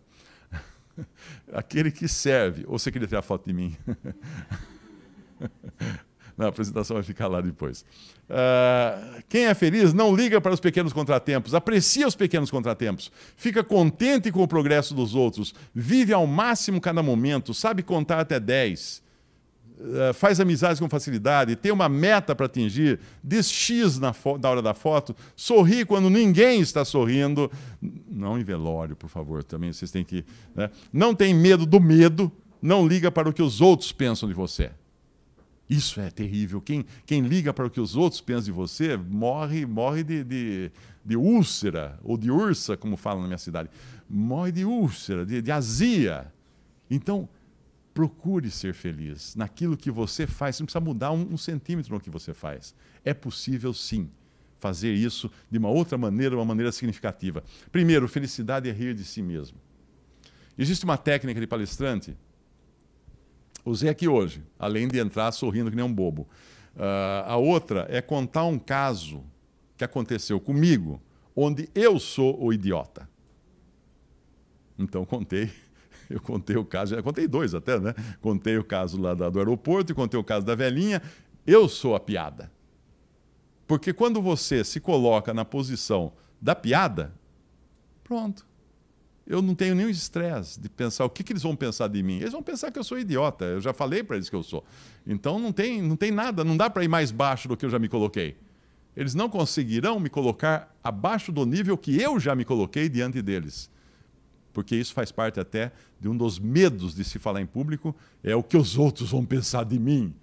Aquele que serve. Ou você queria tirar foto de mim? Não, a apresentação vai ficar lá depois. Uh, quem é feliz não liga para os pequenos contratempos, aprecia os pequenos contratempos, fica contente com o progresso dos outros, vive ao máximo cada momento, sabe contar até 10 eh, faz amizades com facilidade, tem uma meta para atingir, diz X na, na, hora da foto, sorri quando ninguém está sorrindo. Não em velório, por favor, também vocês têm que. Né? Não tem medo do medo, não liga para o que os outros pensam de você. Isso é terrível. Quem, quem liga para o que os outros pensam de você morre, morre de, de, de úlcera, ou de ursa, como falam na minha cidade. Morre de úlcera, de, de azia. Então, Procure ser feliz naquilo que você faz. Você não precisa mudar um, um centímetro no que você faz. É possível, sim, fazer isso de uma outra maneira, uma maneira significativa. Primeiro, felicidade é rir de si mesmo. Existe uma técnica de palestrante, usei aqui hoje, além de entrar sorrindo que nem um bobo. Uh, a outra é contar um caso que aconteceu comigo, onde eu sou o idiota. Então contei eu contei o caso, eu contei dois até, né? Contei o caso lá do aeroporto e contei o caso da velhinha. Eu sou a piada. Porque quando você se coloca na posição da piada, pronto. Eu não tenho nenhum estresse de pensar o que, que, eles vão pensar de mim. Eles vão pensar que eu sou idiota. Eu já falei para eles que eu sou. Então não tem, não tem nada, não dá para ir mais baixo do que eu já me coloquei. Eles não conseguirão me colocar abaixo do nível que eu já me coloquei diante deles porque isso faz parte até de um dos medos de se falar em público, é o que os outros vão pensar de mim.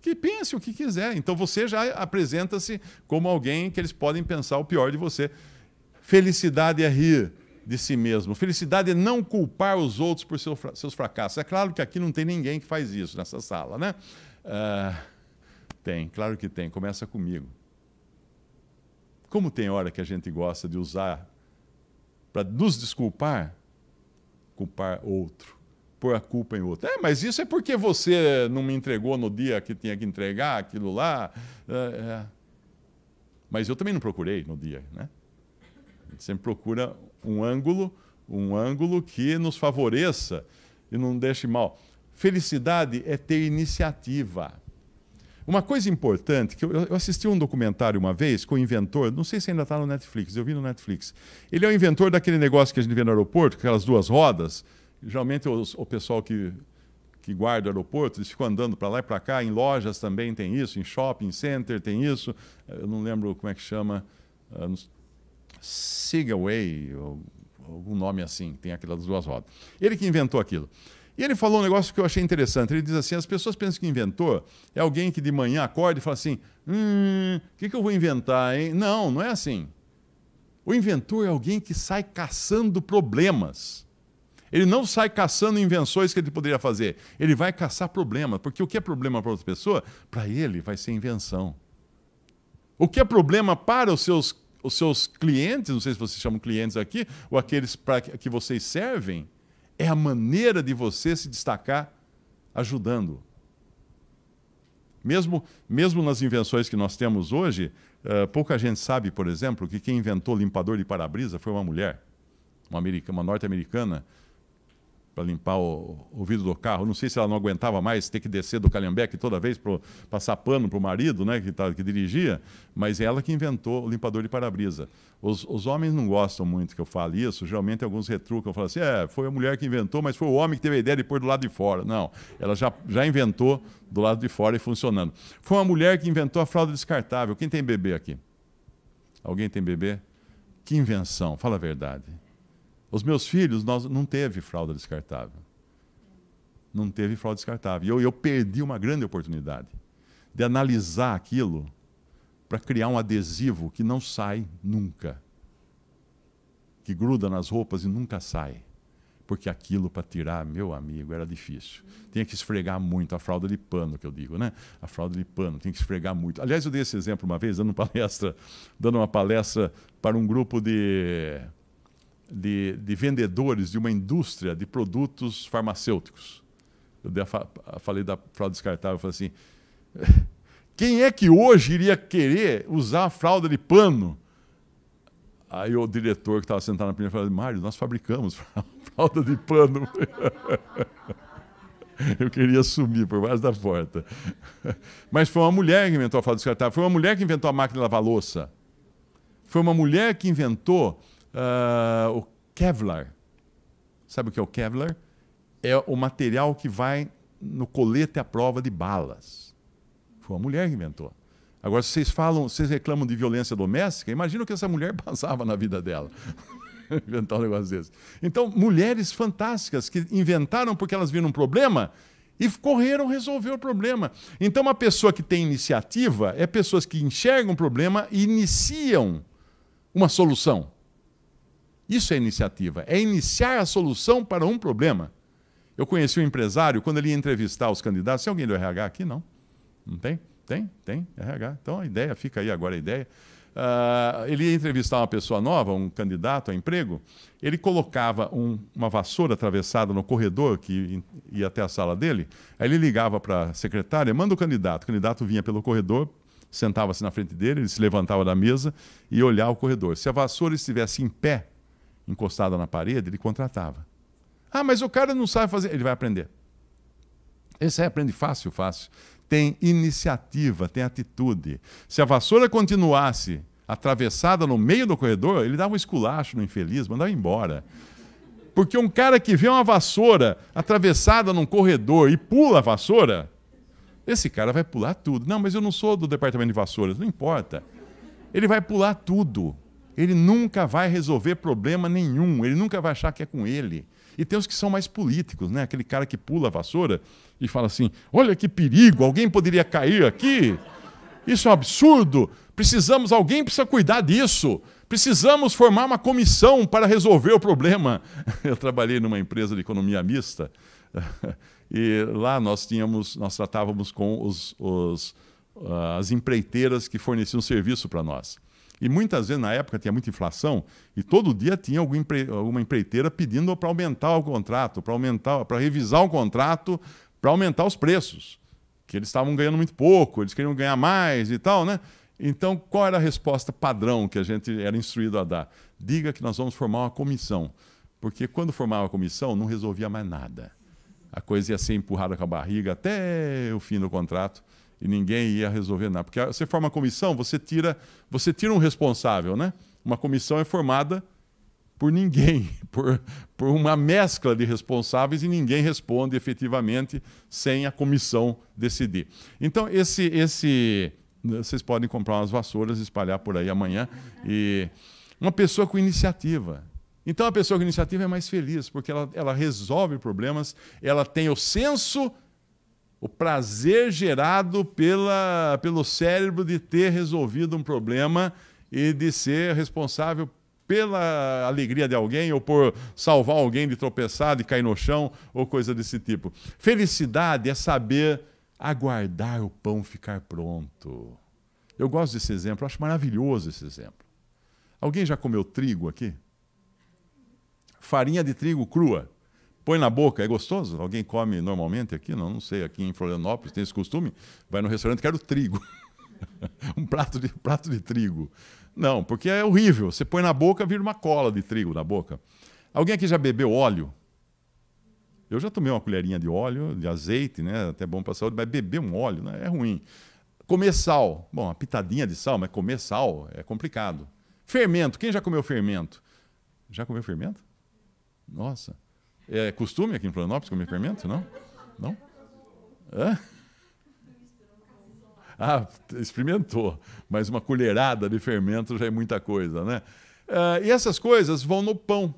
Que pense o que quiser. Então você já apresenta-se como alguém que eles podem pensar o pior de você. Felicidade é rir de si mesmo. Felicidade é não culpar os outros por seus fracassos. É claro que aqui não tem ninguém que faz isso nessa sala, né? Uh, tem, claro que tem. Começa comigo. Como tem hora que a gente gosta de usar para nos desculpar culpar outro, pôr a culpa em outro. É, mas isso é porque você não me entregou no dia que tinha que entregar aquilo lá. É, é. Mas eu também não procurei no dia, né? A gente sempre procura um ângulo, um ângulo que nos favoreça e não deixe mal. Felicidade é ter iniciativa. Uma coisa importante, que eu, eu assisti um documentário uma vez com o inventor, não sei se ainda está no Netflix, eu vi no Netflix. Ele é o inventor daquele negócio que a gente vê no aeroporto, aquelas duas rodas. Geralmente os, o pessoal que, que guarda o aeroporto, eles ficam andando para lá e para cá, em lojas também tem isso, em shopping center tem isso. Eu não lembro como é que chama. Uh, ah, Sigaway, algum nome assim, tem aquelas duas rodas. Ele que inventou aquilo. E ele falou um negócio que eu achei interessante. Ele diz assim: as pessoas pensam que inventor é alguém que de manhã acorda e fala assim: hum, o que, que eu vou inventar, hein? Não, não é assim. O inventor é alguém que sai caçando problemas. Ele não sai caçando invenções que ele poderia fazer. Ele vai caçar problemas, porque o que é problema para outra pessoa, para ele vai ser invenção. O que é problema para os seus, os seus clientes, não sei se vocês chamam clientes aqui, ou aqueles para que vocês servem, é a maneira de você se destacar ajudando. Mesmo, mesmo nas invenções que nós temos hoje, uh, pouca gente sabe, por exemplo, que quem inventou limpador de para-brisa foi uma mulher, uma, uma norte-americana, para limpar o, o, vidro do carro. Não sei se ela não aguentava mais ter que descer do Calhambeque toda vez para passar pano para o marido, né, que, tá, que dirigia, mas ela que inventou o limpador de para-brisa. Os, os, homens não gostam muito que eu fale isso, geralmente alguns retrucam, falam assim, é, foi a mulher que inventou, mas foi o homem que teve a ideia de pôr do lado de fora. Não, ela já, já inventou do lado de fora e funcionando. Foi uma mulher que inventou a fralda descartável. Quem tem bebê aqui? Alguém tem bebê? Que invenção, fala a verdade. Os meus filhos, nós não teve fralda descartável. Não teve fralda descartável. E eu, eu perdi uma grande oportunidade de analisar aquilo para criar um adesivo que não sai nunca. Que gruda nas roupas e nunca sai. Porque aquilo para tirar, meu amigo, era difícil. Tinha que esfregar muito a fralda de pano, que eu digo, né? A fralda de pano, tinha que esfregar muito. Aliás, eu dei esse exemplo uma vez, dando uma palestra, dando uma palestra para um grupo de de, de vendedores de uma indústria de produtos farmacêuticos. Eu fa falei da fralda descartável, eu falei assim, quem é que hoje iria querer usar a fralda de pano? Aí o diretor que estava sentado na primeira falou, Mário, nós fabricamos fralda de pano. Eu queria sumir por baixo da porta. Mas foi uma mulher que inventou a fralda descartável, foi uma mulher que inventou a máquina de lavar louça. Foi uma mulher que inventou uh, o Kevlar. Sabe o que é o Kevlar? É o material que vai no colete à prova de balas. Foi uma mulher que inventou. Agora, se vocês falam, vocês reclamam de violência doméstica, imagina o que essa mulher passava na vida dela. Inventar um negócio desse. Então, mulheres fantásticas que inventaram porque elas viram um problema e correram resolver o problema. Então, uma pessoa que tem iniciativa é pessoas que enxergam um problema e iniciam uma solução. Isso é iniciativa, é iniciar a solução para um problema. Eu conheci um empresário, quando ele ia entrevistar os candidatos, tem alguém do RH aqui? Não. Não tem? Tem? Tem, RH. Então a ideia, fica aí agora a ideia. Uh, ele ia entrevistar uma pessoa nova, um candidato a emprego, ele colocava um, uma vassoura atravessada no corredor que ia até a sala dele, aí ele ligava para a secretária, manda o candidato. O candidato vinha pelo corredor, sentava-se na frente dele, ele se levantava da mesa e olhava o corredor. Se a vassoura estivesse em pé encostada na parede, ele contratava. Ah, mas o cara não sabe fazer. Ele vai aprender. Esse aí aprende fácil, fácil. Tem iniciativa, tem atitude. Se a vassoura continuasse atravessada no meio do corredor, ele dava um esculacho no infeliz, mandava embora. Porque um cara que vê uma vassoura atravessada num corredor e pula a vassoura, esse cara vai pular tudo. Não, mas eu não sou do departamento de vassouras, não importa. Ele vai pular tudo ele nunca vai resolver problema nenhum, ele nunca vai achar que é com ele. E tem os que são mais políticos, né? Aquele cara que pula a vassoura e fala assim: olha que perigo, alguém poderia cair aqui. Isso é um absurdo. Precisamos, alguém precisa cuidar disso. Precisamos formar uma comissão para resolver o problema. Eu trabalhei numa empresa de economia mista e lá nós tínhamos, nós tratávamos com os, os, ah, as empreiteiras que forneciam serviço para nós. E muitas vezes, na época, tinha muita inflação e todo dia tinha algum empre... alguma empreiteira pedindo para aumentar o contrato, para aumentar, para revisar o contrato, para aumentar os preços. Que eles estavam ganhando muito pouco, eles queriam ganhar mais e tal, né? Então, qual era a resposta padrão que a gente era instruído a dar? Diga que nós vamos formar uma comissão. Porque quando formava a comissão, não resolvia mais nada. A coisa ia ser empurrada com a barriga até o fim do contrato e ninguém ia resolver nada. Porque ah, você forma uma comissão, você tira, você tira um responsável, né? Uma comissão é formada por ninguém, por, por uma mescla de responsáveis e ninguém responde efetivamente sem a comissão decidir. Então, esse, esse vocês podem comprar umas vassouras e espalhar por aí amanhã. E uma pessoa com iniciativa. Então, a pessoa com iniciativa é mais feliz, porque ela, ela resolve problemas, ela tem o senso o prazer gerado pela, pelo cérebro de ter resolvido um problema e de ser responsável pela alegria de alguém ou por salvar alguém de tropeçar, de cair no chão ou coisa desse tipo. Felicidade é saber aguardar o pão ficar pronto. Eu gosto desse exemplo, acho maravilhoso esse exemplo. Alguém já comeu trigo aqui? Farinha de trigo crua põe na boca, é gostoso? Alguém come normalmente aqui? Não, não sei, aqui em Florianópolis tem esse costume, vai no restaurante, quero trigo. um prato de, prato de trigo. Não, porque é horrível. Você põe na boca, vira uma cola de trigo na boca. Alguém aqui já bebeu óleo? Eu já tomei uma colherinha de óleo, de azeite, né? Até bom para a saúde, mas beber um óleo né? é ruim. Comer sal. Bom, uma pitadinha de sal, mas comer sal é complicado. Fermento. Quem já comeu fermento? Já comeu fermento? Nossa. É costume aqui em Florianópolis comer fermento, não? Não? Hã? Ah, experimentou, mas uma colherada de fermento já é muita coisa, né? É, e essas coisas vão no pão.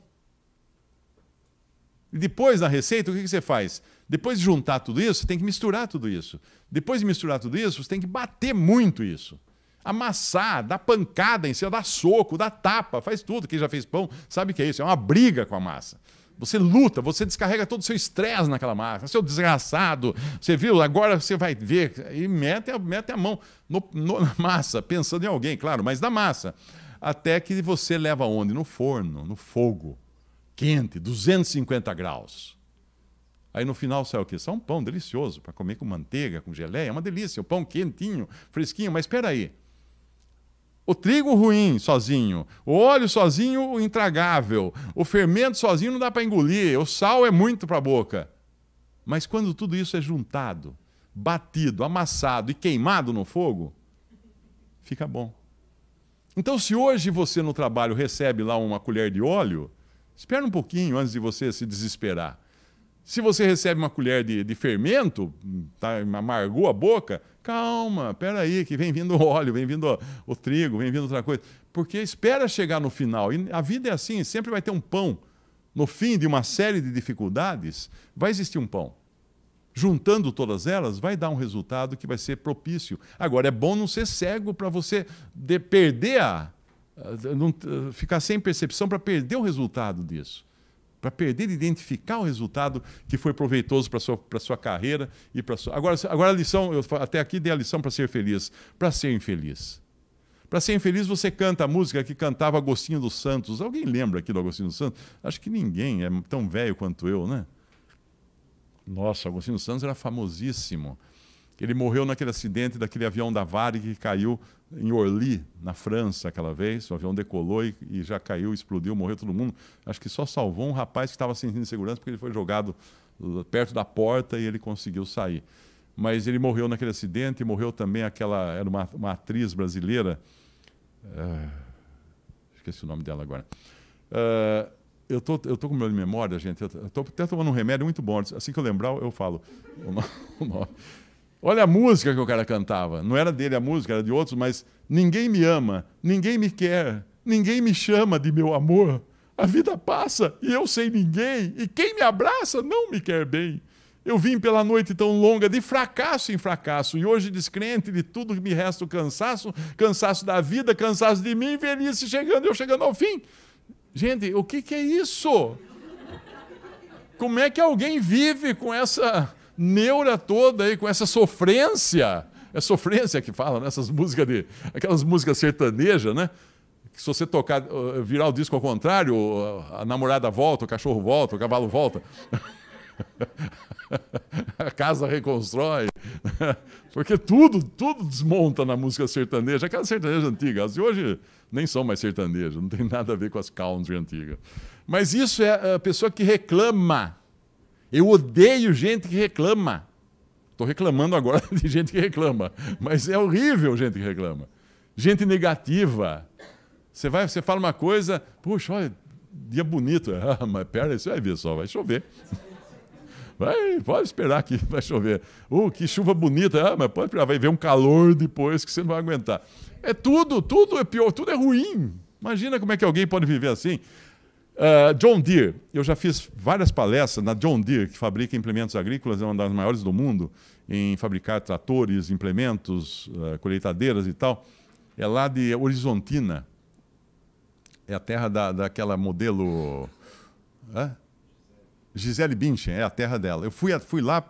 E depois na receita, o que, que você faz? Depois de juntar tudo isso, você tem que misturar tudo isso. Depois de misturar tudo isso, você tem que bater muito isso. Amassar, dar pancada em cima, dar soco, dar tapa, faz tudo. Quem já fez pão sabe o que é isso. É uma briga com a massa. Você luta, você descarrega todo o seu estresse naquela máquina. Seu desgraçado, você viu? Agora você vai ver. E mete, mete a mão no, no, na massa, pensando em alguém, claro, mas na massa. Até que você leva onde? No forno, no fogo. Quente, 250 graus. Aí no final sai o quê? Só um pão delicioso para comer com manteiga, com geleia. É uma delícia, o pão quentinho, fresquinho. Mas espera aí. O trigo ruim sozinho, o óleo sozinho o intragável, o fermento sozinho não dá para engolir, o sal é muito para a boca. Mas quando tudo isso é juntado, batido, amassado e queimado no fogo, fica bom. Então, se hoje você no trabalho recebe lá uma colher de óleo, espera um pouquinho antes de você se desesperar. Se você recebe uma colher de, de fermento, hum, tá, amargou a boca, Calma, espera aí, que vem vindo o óleo, vem vindo o, trigo, vem vindo outra coisa. Porque espera chegar no final. E a vida é assim, sempre vai ter um pão. No fim de uma série de dificuldades, vai existir um pão. Juntando todas elas, vai dar um resultado que vai ser propício. Agora, é bom não ser cego para você de perder a. Não, ficar sem percepção para perder o resultado disso para perder de identificar o resultado que foi proveitoso para sua para sua carreira e para sua agora agora a lição eu até aqui dei a lição para ser feliz para ser infeliz para ser infeliz você canta a música que cantava Agostinho dos Santos alguém lembra aqui do Agostinho dos Santos acho que ninguém é tão velho quanto eu né nossa Agostinho dos Santos era famosíssimo ele morreu naquele acidente daquele avião da Varig que caiu em Orly, na França, aquela vez. O avião decolou e, e já caiu, explodiu, morreu todo mundo. Acho que só salvou um rapaz que estava sentindo segurança porque ele foi jogado perto da porta e ele conseguiu sair. Mas ele morreu naquele acidente, morreu também aquela. Era uma, uma atriz brasileira. Uh, esqueci o nome dela agora. Uh, eu tô, eu tô com meu de memória, gente. Estou até tomando um remédio muito bom. Assim que eu lembrar, eu falo o nome. Olha a música que o cara cantava. Não era dele a música, era de outros, mas ninguém me ama, ninguém me quer, ninguém me chama de meu amor. A vida passa e eu sem ninguém, e quem me abraça não me quer bem. Eu vim pela noite tão longa, de fracasso em fracasso, e hoje descrente de tudo que me resta o cansaço, cansaço da vida, cansaço de mim, velhice chegando, eu chegando ao fim. Gente, o que, que é isso? Como é que alguém vive com essa neura toda aí com essa sofrência. É sofrência que fala, né? músicas de. Aquelas músicas sertanejas, né? Que se você tocar, virar o disco ao contrário, a namorada volta, o cachorro volta, o cavalo volta. a casa reconstrói. Porque tudo, tudo desmonta na música sertaneja. Aquelas sertanejas antigas, e hoje nem são mais sertanejas, não tem nada a ver com as country antigas. Mas isso é a pessoa que reclama eu odeio gente que reclama. Estou reclamando agora de gente que reclama, mas é horrível gente que reclama. Gente negativa. Você vai, você fala uma coisa, puxa, olha, dia bonito. Ah, mas pera, você vai ver só, vai chover. Vai, pode esperar que vai chover. Uh, que chuva bonita. Ah, mas pode esperar, vai ver um calor depois que você não vai aguentar. É tudo, tudo é pior, tudo é ruim. Imagina como é que alguém pode viver assim. Ah, John Deere, eu já fiz várias palestras na John Deere, que fabrica implementos agrícolas, é uma das maiores do mundo em fabricar tratores, implementos, uh, colheitadeiras e tal. É lá de Horizontina, é a terra da, daquela modelo. Gisele Bündchen, é a terra dela. Eu fui, fui lá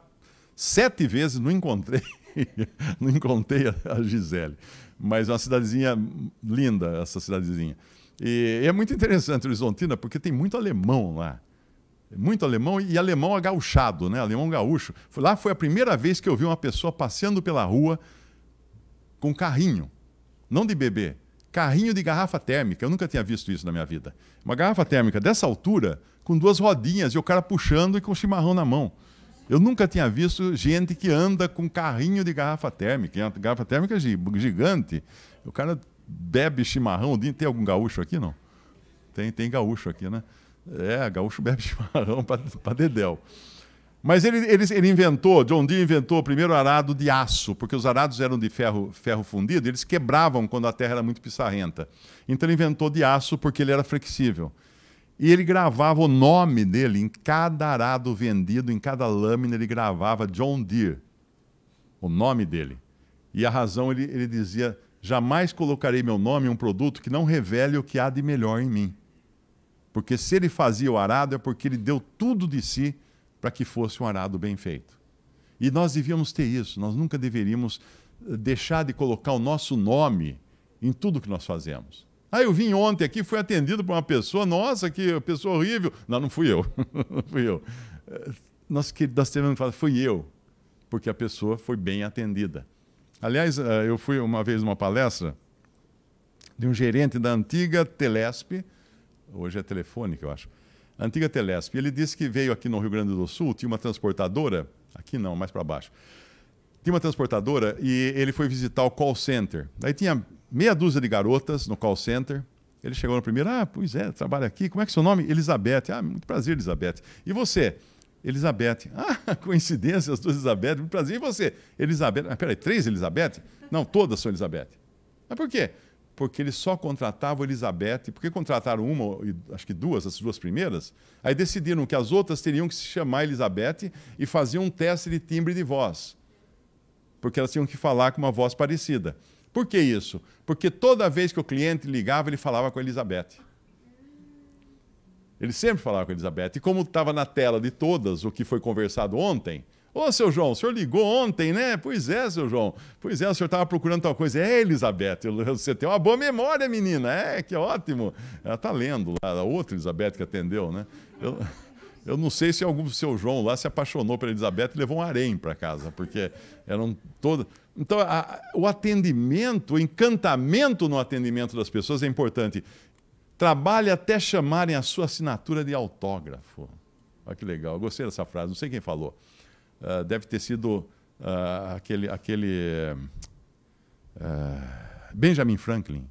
sete vezes, não encontrei, não encontrei a Gisele. Mas é uma cidadezinha linda, essa cidadezinha. E é muito interessante Horizontina, porque tem muito alemão lá. Muito alemão e alemão agauchado, né? Alemão gaúcho. Lá foi a primeira vez que eu vi uma pessoa passeando pela rua com carrinho. Não de bebê, carrinho de garrafa térmica. Eu nunca tinha visto isso na minha vida. Uma garrafa térmica dessa altura, com duas rodinhas e o cara puxando e com chimarrão na mão. Eu nunca tinha visto gente que anda com carrinho de garrafa térmica, garrafa térmica é gigante. O cara bebe chimarrão o dia Tem algum gaúcho aqui, não? Tem, tem gaúcho aqui, né? É, gaúcho bebe chimarrão para dedéu. Mas ele, ele, ele, inventou, John Dee inventou o primeiro arado de aço, porque os arados eram de ferro, ferro fundido, eles quebravam quando a terra era muito pissarrenta. Então ele inventou de aço porque ele era flexível. E ele gravava o nome dele em cada arado vendido, em cada lâmina, ele gravava John Deere, o nome dele. E a razão ele, ele dizia Jamais colocarei meu nome em um produto que não revele o que há de melhor em mim. Porque se ele fazia o arado é porque ele deu tudo de si para que fosse um arado bem feito. E nós devíamos ter isso, nós nunca deveríamos eh, deixar de colocar o nosso nome em tudo que nós fazemos. Ah, eu vim ontem aqui, fui atendido por uma pessoa, nossa, que pessoa horrível. Não, não fui eu. não fui eu. Eh, nós, nós temos que falar, fui eu, porque a pessoa foi bem atendida. Aliás, eh, eu fui uma vez numa palestra de um gerente da antiga Telesp, hoje é Telefônica, eu acho, antiga Telesp. Ele disse que veio aqui no Rio Grande do Sul, tinha uma transportadora, aqui não, mais para baixo, tinha uma transportadora e ele foi visitar o call center. Daí tinha meia dúzia de garotas no call center. Ele chegou no primeiro, ah, pois é, trabalha aqui, como é que é seu nome? Elizabeth. Ah, muito prazer, Elizabeth. E você? Elizabeth. Ah, coincidência, as duas Elizabeth. muito prazer. E você? Elizabeth. Ah, peraí, três Elizabeth? Não, todas são Elizabeth. Mas por quê? Porque eles só contratavam Elizabeth, porque contrataram uma, acho que duas, as duas primeiras, aí decidiram que as outras teriam que se chamar Elizabeth e faziam um teste de timbre de voz. Porque elas tinham que falar com uma voz parecida. Por que isso? Porque toda vez que o cliente ligava, ele falava com a Elizabeth. Ele sempre falava com a Elizabeth. E como estava na tela de todas o que foi conversado ontem, Ô, seu João, o senhor ligou ontem, né? Pois é, seu João. Pois é, o senhor estava procurando tal coisa. É, Elizabeth, você tem uma boa memória, menina. É, que ótimo. Ela está lendo lá, a outra Elizabeth que atendeu, né? Eu, eu não sei se algum seu João lá se apaixonou pela Elizabeth e levou um harém para casa, porque eram todas. Então, a, o atendimento, o encantamento no atendimento das pessoas é importante. Trabalhe até chamarem a sua assinatura de autógrafo. Olha que legal, eu gostei dessa frase, não sei quem falou. Uh, deve ter sido uh, aquele, aquele uh, Benjamin Franklin.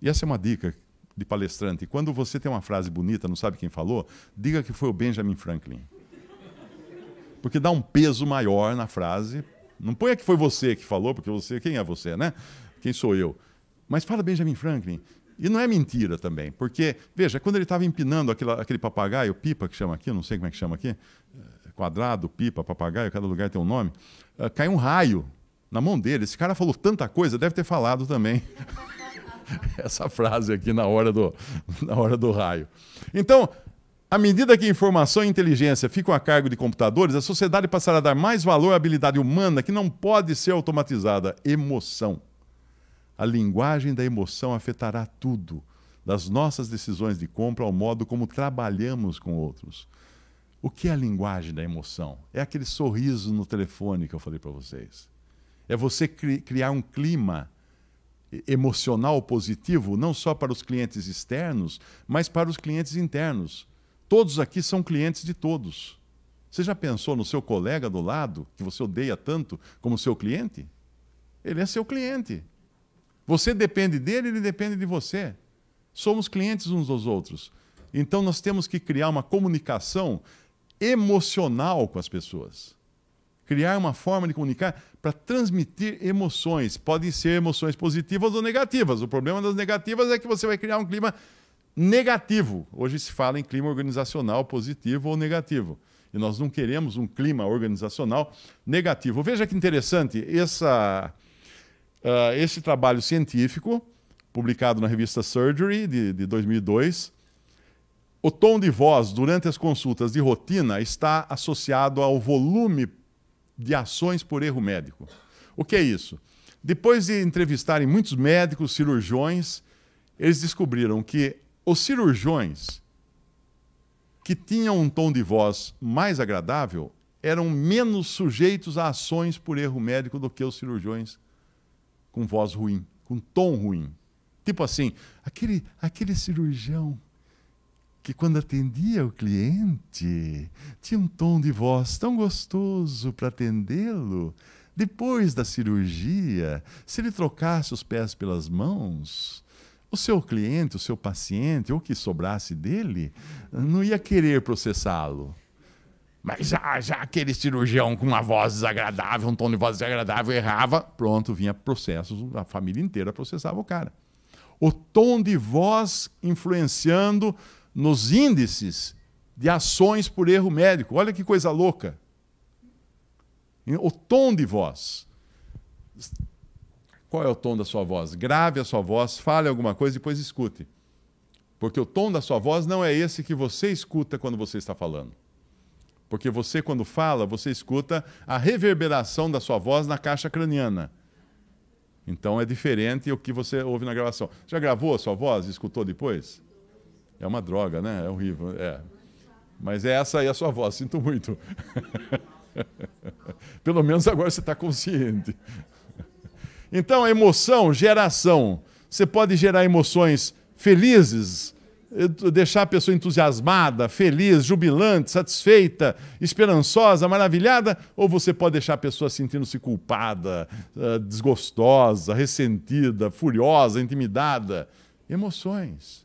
E essa é uma dica de palestrante. Quando você tem uma frase bonita, não sabe quem falou, diga que foi o Benjamin Franklin. Porque dá um peso maior na frase. Não ponha que foi você que falou, porque você, quem é você, né? Quem sou eu? Mas fala Benjamin Franklin. E não é mentira também, porque, veja, quando ele estava empinando aquele papagaio, pipa, que chama aqui, não sei como é que chama aqui, eh, quadrado, pipa, papagaio, cada lugar tem um nome, uh, caiu um raio na mão dele. Esse cara falou tanta coisa, deve ter falado também essa frase aqui na hora, do, na hora do raio. Então, à medida que informação e inteligência ficam a cargo de computadores, a sociedade passará a dar mais valor à habilidade humana que não pode ser automatizada emoção. A linguagem da emoção afetará tudo, das nossas decisões de compra ao modo como trabalhamos com outros. O que é a linguagem da emoção? É aquele sorriso no telefone que eu falei para vocês. É você cri criar um clima emocional positivo, não só para os clientes externos, mas para os clientes internos. Todos aqui são clientes de todos. Você já pensou no seu colega do lado, que você odeia tanto, como seu cliente? Ele é seu cliente. Você depende dele, ele depende de você. Somos clientes uns dos outros. Então nós temos que criar uma comunicação emocional com as pessoas. Criar uma forma de comunicar para transmitir emoções. Podem ser emoções positivas ou negativas. O problema das negativas é que você vai criar um clima negativo. Hoje se fala em clima organizacional positivo ou negativo. E nós não queremos um clima organizacional negativo. Veja que interessante, essa Uh, esse trabalho científico, publicado na revista Surgery, de, de 2002, o tom de voz durante as consultas de rotina está associado ao volume de ações por erro médico. O que é isso? Depois de entrevistarem muitos médicos, cirurgiões, eles descobriram que os cirurgiões que tinham um tom de voz mais agradável eram menos sujeitos a ações por erro médico do que os cirurgiões com voz ruim, com tom ruim. Tipo assim, aquele, aquele cirurgião que quando atendia o cliente, tinha um tom de voz tão gostoso para atendê-lo. Depois da cirurgia, se ele trocasse os pés pelas mãos, o seu cliente, o seu paciente, ou o que sobrasse dele, não ia querer processá-lo mas já, já aquele cirurgião com uma voz desagradável, um tom de voz desagradável, errava, pronto, vinha processos, a família inteira processava o cara. O tom de voz influenciando nos índices de ações por erro médico. Olha que coisa louca. O tom de voz. Qual é o tom da sua voz? Grave a sua voz, fale alguma coisa e depois escute. Porque o tom da sua voz não é esse que você escuta quando você está falando. Porque você, quando fala, você escuta a reverberação da sua voz na caixa craniana. Então é diferente o que você ouve na gravação. Já gravou a sua voz escutou depois? É uma droga, né? É horrível. É. Mas é essa aí a sua voz, sinto muito. Pelo menos agora você está consciente. Então a emoção gera ação. Você pode gerar emoções felizes, deixar a pessoa entusiasmada, feliz, jubilante, satisfeita, esperançosa, maravilhada, ou você pode deixar a pessoa sentindo-se culpada, ah, desgostosa, ressentida, furiosa, intimidada. Emoções.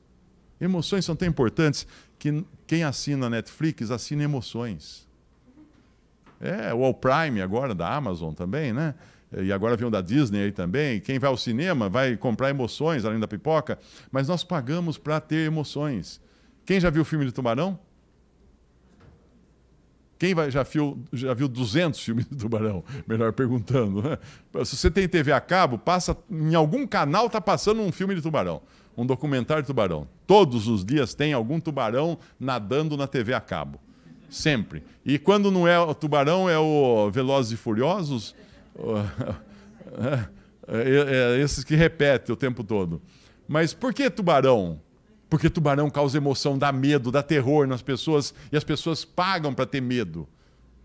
Emoções são tão importantes que quem assina Netflix assina emoções. É, o All Prime agora da Amazon também, né? Eh, e agora vem da Disney aí também. Quem vai ao cinema vai comprar emoções além da pipoca, mas nós pagamos para ter emoções. Quem já viu o filme do Tubarão? Quem vai, já, viu, já viu 200 filmes do Tubarão? Melhor perguntando. Né? Se você tem TV a cabo, passa em algum canal está passando um filme de tubarão, um documentário de tubarão. Todos os dias tem algum tubarão nadando na TV a cabo. Sempre. E quando não é o tubarão, é o Velozes e Furiosos, é, é, é esses que repete o tempo todo. Mas por que tubarão? Porque tubarão causa emoção, dá medo, dá terror nas pessoas e as pessoas pagam para ter medo,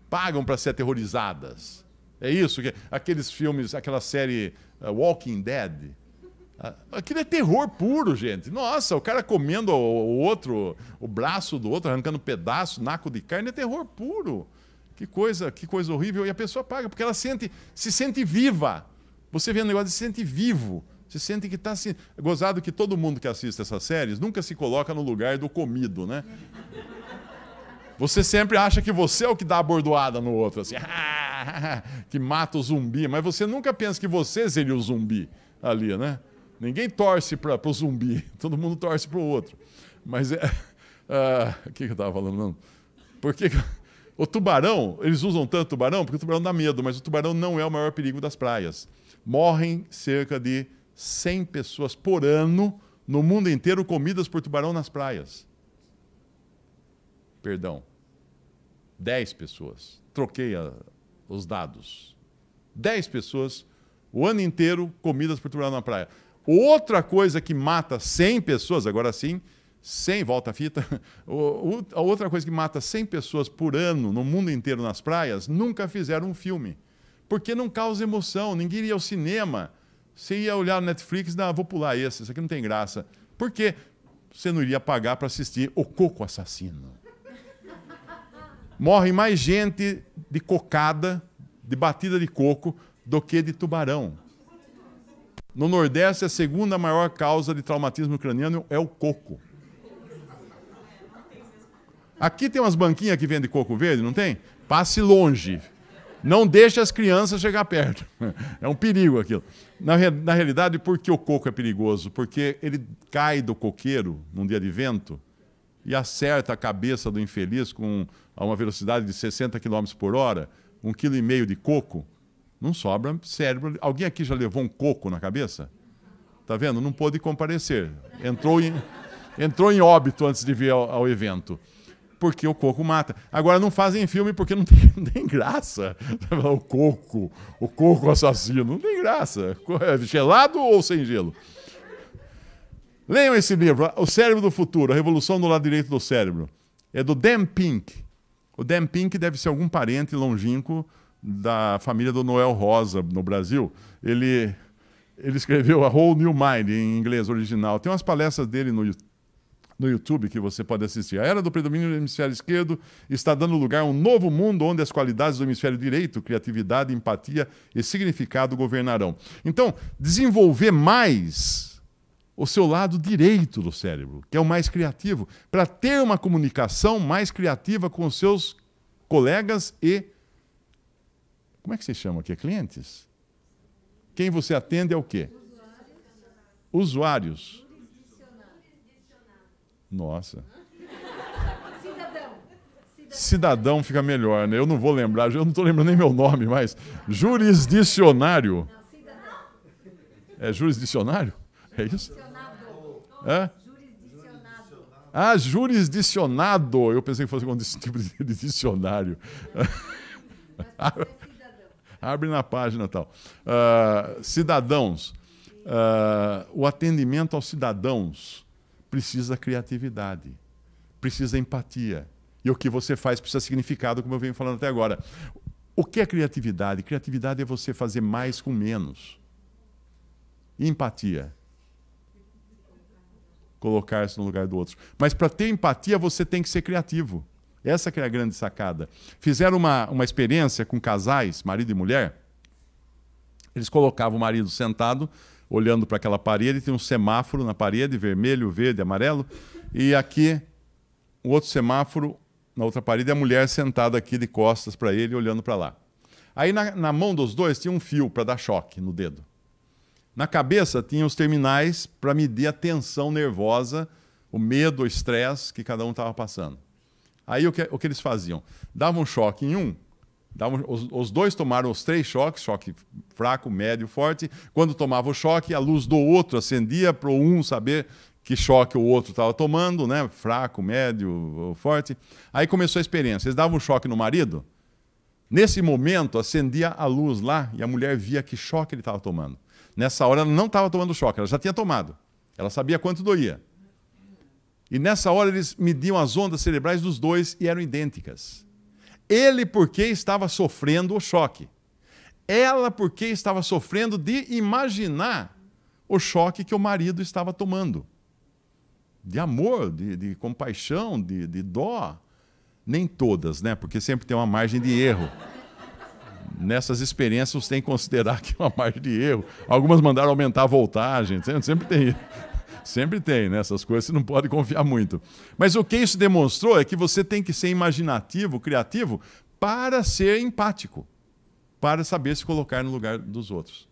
pagam para ser aterrorizadas. É isso que aqueles filmes, aquela série uh, Walking Dead, ah, Aquilo é terror puro, gente. Nossa, o cara comendo o outro, o braço do outro, arrancando um pedaço, naco de carne, é terror puro. Que coisa, que coisa horrível. E a pessoa paga, porque ela sente, se sente viva. Você vê o um negócio e se sente vivo. Você sente que está assim Gozado que todo mundo que assiste essas séries nunca se coloca no lugar do comido, né? Você sempre acha que você é o que dá a bordoada no outro, assim, ah, que mata o zumbi, mas você nunca pensa que você seria o zumbi ali, né? Ninguém torce para o zumbi, todo mundo torce para o outro. Mas é. Ah, o que, eu estava falando? Por que. que o tubarão, eles usam tanto tubarão porque o tubarão dá medo, mas o tubarão não é o maior perigo das praias. Morrem cerca de 100 pessoas por ano no mundo inteiro comidas por tubarão nas praias. Perdão. 10 pessoas. Troquei a, os dados. 10 pessoas o ano inteiro comidas por tubarão na praia. Outra coisa que mata 100 pessoas, agora sim, sem volta-fita. A outra coisa que mata 100 pessoas por ano no mundo inteiro nas praias, nunca fizeram um filme. Porque não causa emoção, ninguém iria ao cinema. Você ia olhar no Netflix, ah, vou pular esse, isso aqui não tem graça. Por quê? Você não iria pagar para assistir O Coco Assassino. Morre mais gente de cocada, de batida de coco, do que de tubarão. No Nordeste, a segunda maior causa de traumatismo craniano é o coco. Aqui tem umas banquinhas que vendem coco verde, não tem? Passe longe. Não deixe as crianças chegar perto. É um perigo aquilo. Na, na realidade, por que o coco é perigoso? Porque ele cai do coqueiro num dia de vento e acerta a cabeça do infeliz com a uma velocidade de 60 km por hora, um quilo e meio de coco, não sobra cérebro. Alguém aqui já levou um coco na cabeça? Tá vendo? Não pôde comparecer. Entrou em, entrou em óbito antes de vir ao, ao evento porque o coco mata. Agora não fazem filme porque não tem, não tem graça. O coco, o coco assassino, não tem graça. Gelado ou sem gelo? Leiam esse livro, O Cérebro do Futuro, A Revolução do Lado Direito do Cérebro. É do Dan Pink. O Dan Pink deve ser algum parente longínquo da família do Noel Rosa no Brasil. Ele, ele escreveu A Whole New Mind, em inglês original. Tem umas palestras dele no YouTube no YouTube que você pode assistir. A era do predomínio do hemisfério esquerdo está dando lugar a um novo mundo onde as qualidades do hemisfério direito, criatividade, empatia e significado governarão. Então, desenvolver mais o seu lado direito do cérebro, que é o mais criativo, para ter uma comunicação mais criativa com os seus colegas e como é que se chama aqui? É clientes? Quem você atende é o quê? Usuários nossa. Cidadão. Cidadão. fica melhor, né? Eu não vou lembrar, eu não estou lembrando nem meu nome, mas jurisdicionário. É jurisdicionário? É isso? É? Ah, jurisdicionado. Eu pensei que fosse algum tipo de dicionário. Abre na página tal. Uh, cidadãos. Uh, o atendimento aos cidadãos precisa criatividade, precisa empatia. E o que você faz precisa significado, como eu venho falando até agora. O que é criatividade? Criatividade é você fazer mais com menos. empatia? Colocar-se no lugar do outro. Mas para ter empatia, você tem que ser criativo. Essa que é a grande sacada. Fizeram uma, uma experiência com casais, marido e mulher. Eles colocavam o marido sentado olhando para aquela parede, tem um semáforo na parede, vermelho, verde, amarelo, e aqui um outro semáforo na outra parede, a mulher sentada aqui de costas para ele, olhando para lá. Aí na, na mão dos dois tinha um fio para dar choque no dedo. Na cabeça tinha os terminais para medir a tensão nervosa, o medo, o estresse que cada um estava passando. Aí o que, o que eles faziam? Davam um choque em um, os, os, dois tomaram os três choques, choque fraco, médio, forte. Quando tomava o choque, a luz do outro acendia para um saber que choque o outro estava tomando, né? Fraco, médio, forte. Aí começou a experiência. Eles davam um choque no marido. Nesse momento, acendia a luz lá e a mulher via que choque ele estava tomando. Nessa hora, ela não estava tomando choque, ela já tinha tomado. Ela sabia quanto doía. E nessa hora, eles mediam as ondas cerebrais dos dois e eram idênticas. Ele, porque estava sofrendo o choque. Ela, porque estava sofrendo de imaginar o choque que o marido estava tomando. De amor, de, de compaixão, de, de dó. Nem todas, né? Porque sempre tem uma margem de erro nessas experiências você tem que considerar que é uma margem de erro. Algumas mandaram aumentar a voltagem, sempre tem Sempre tem, né? Essas coisas você não pode confiar muito. Mas o que isso demonstrou é que você tem que ser imaginativo, criativo, para ser empático, para saber se colocar no lugar dos outros.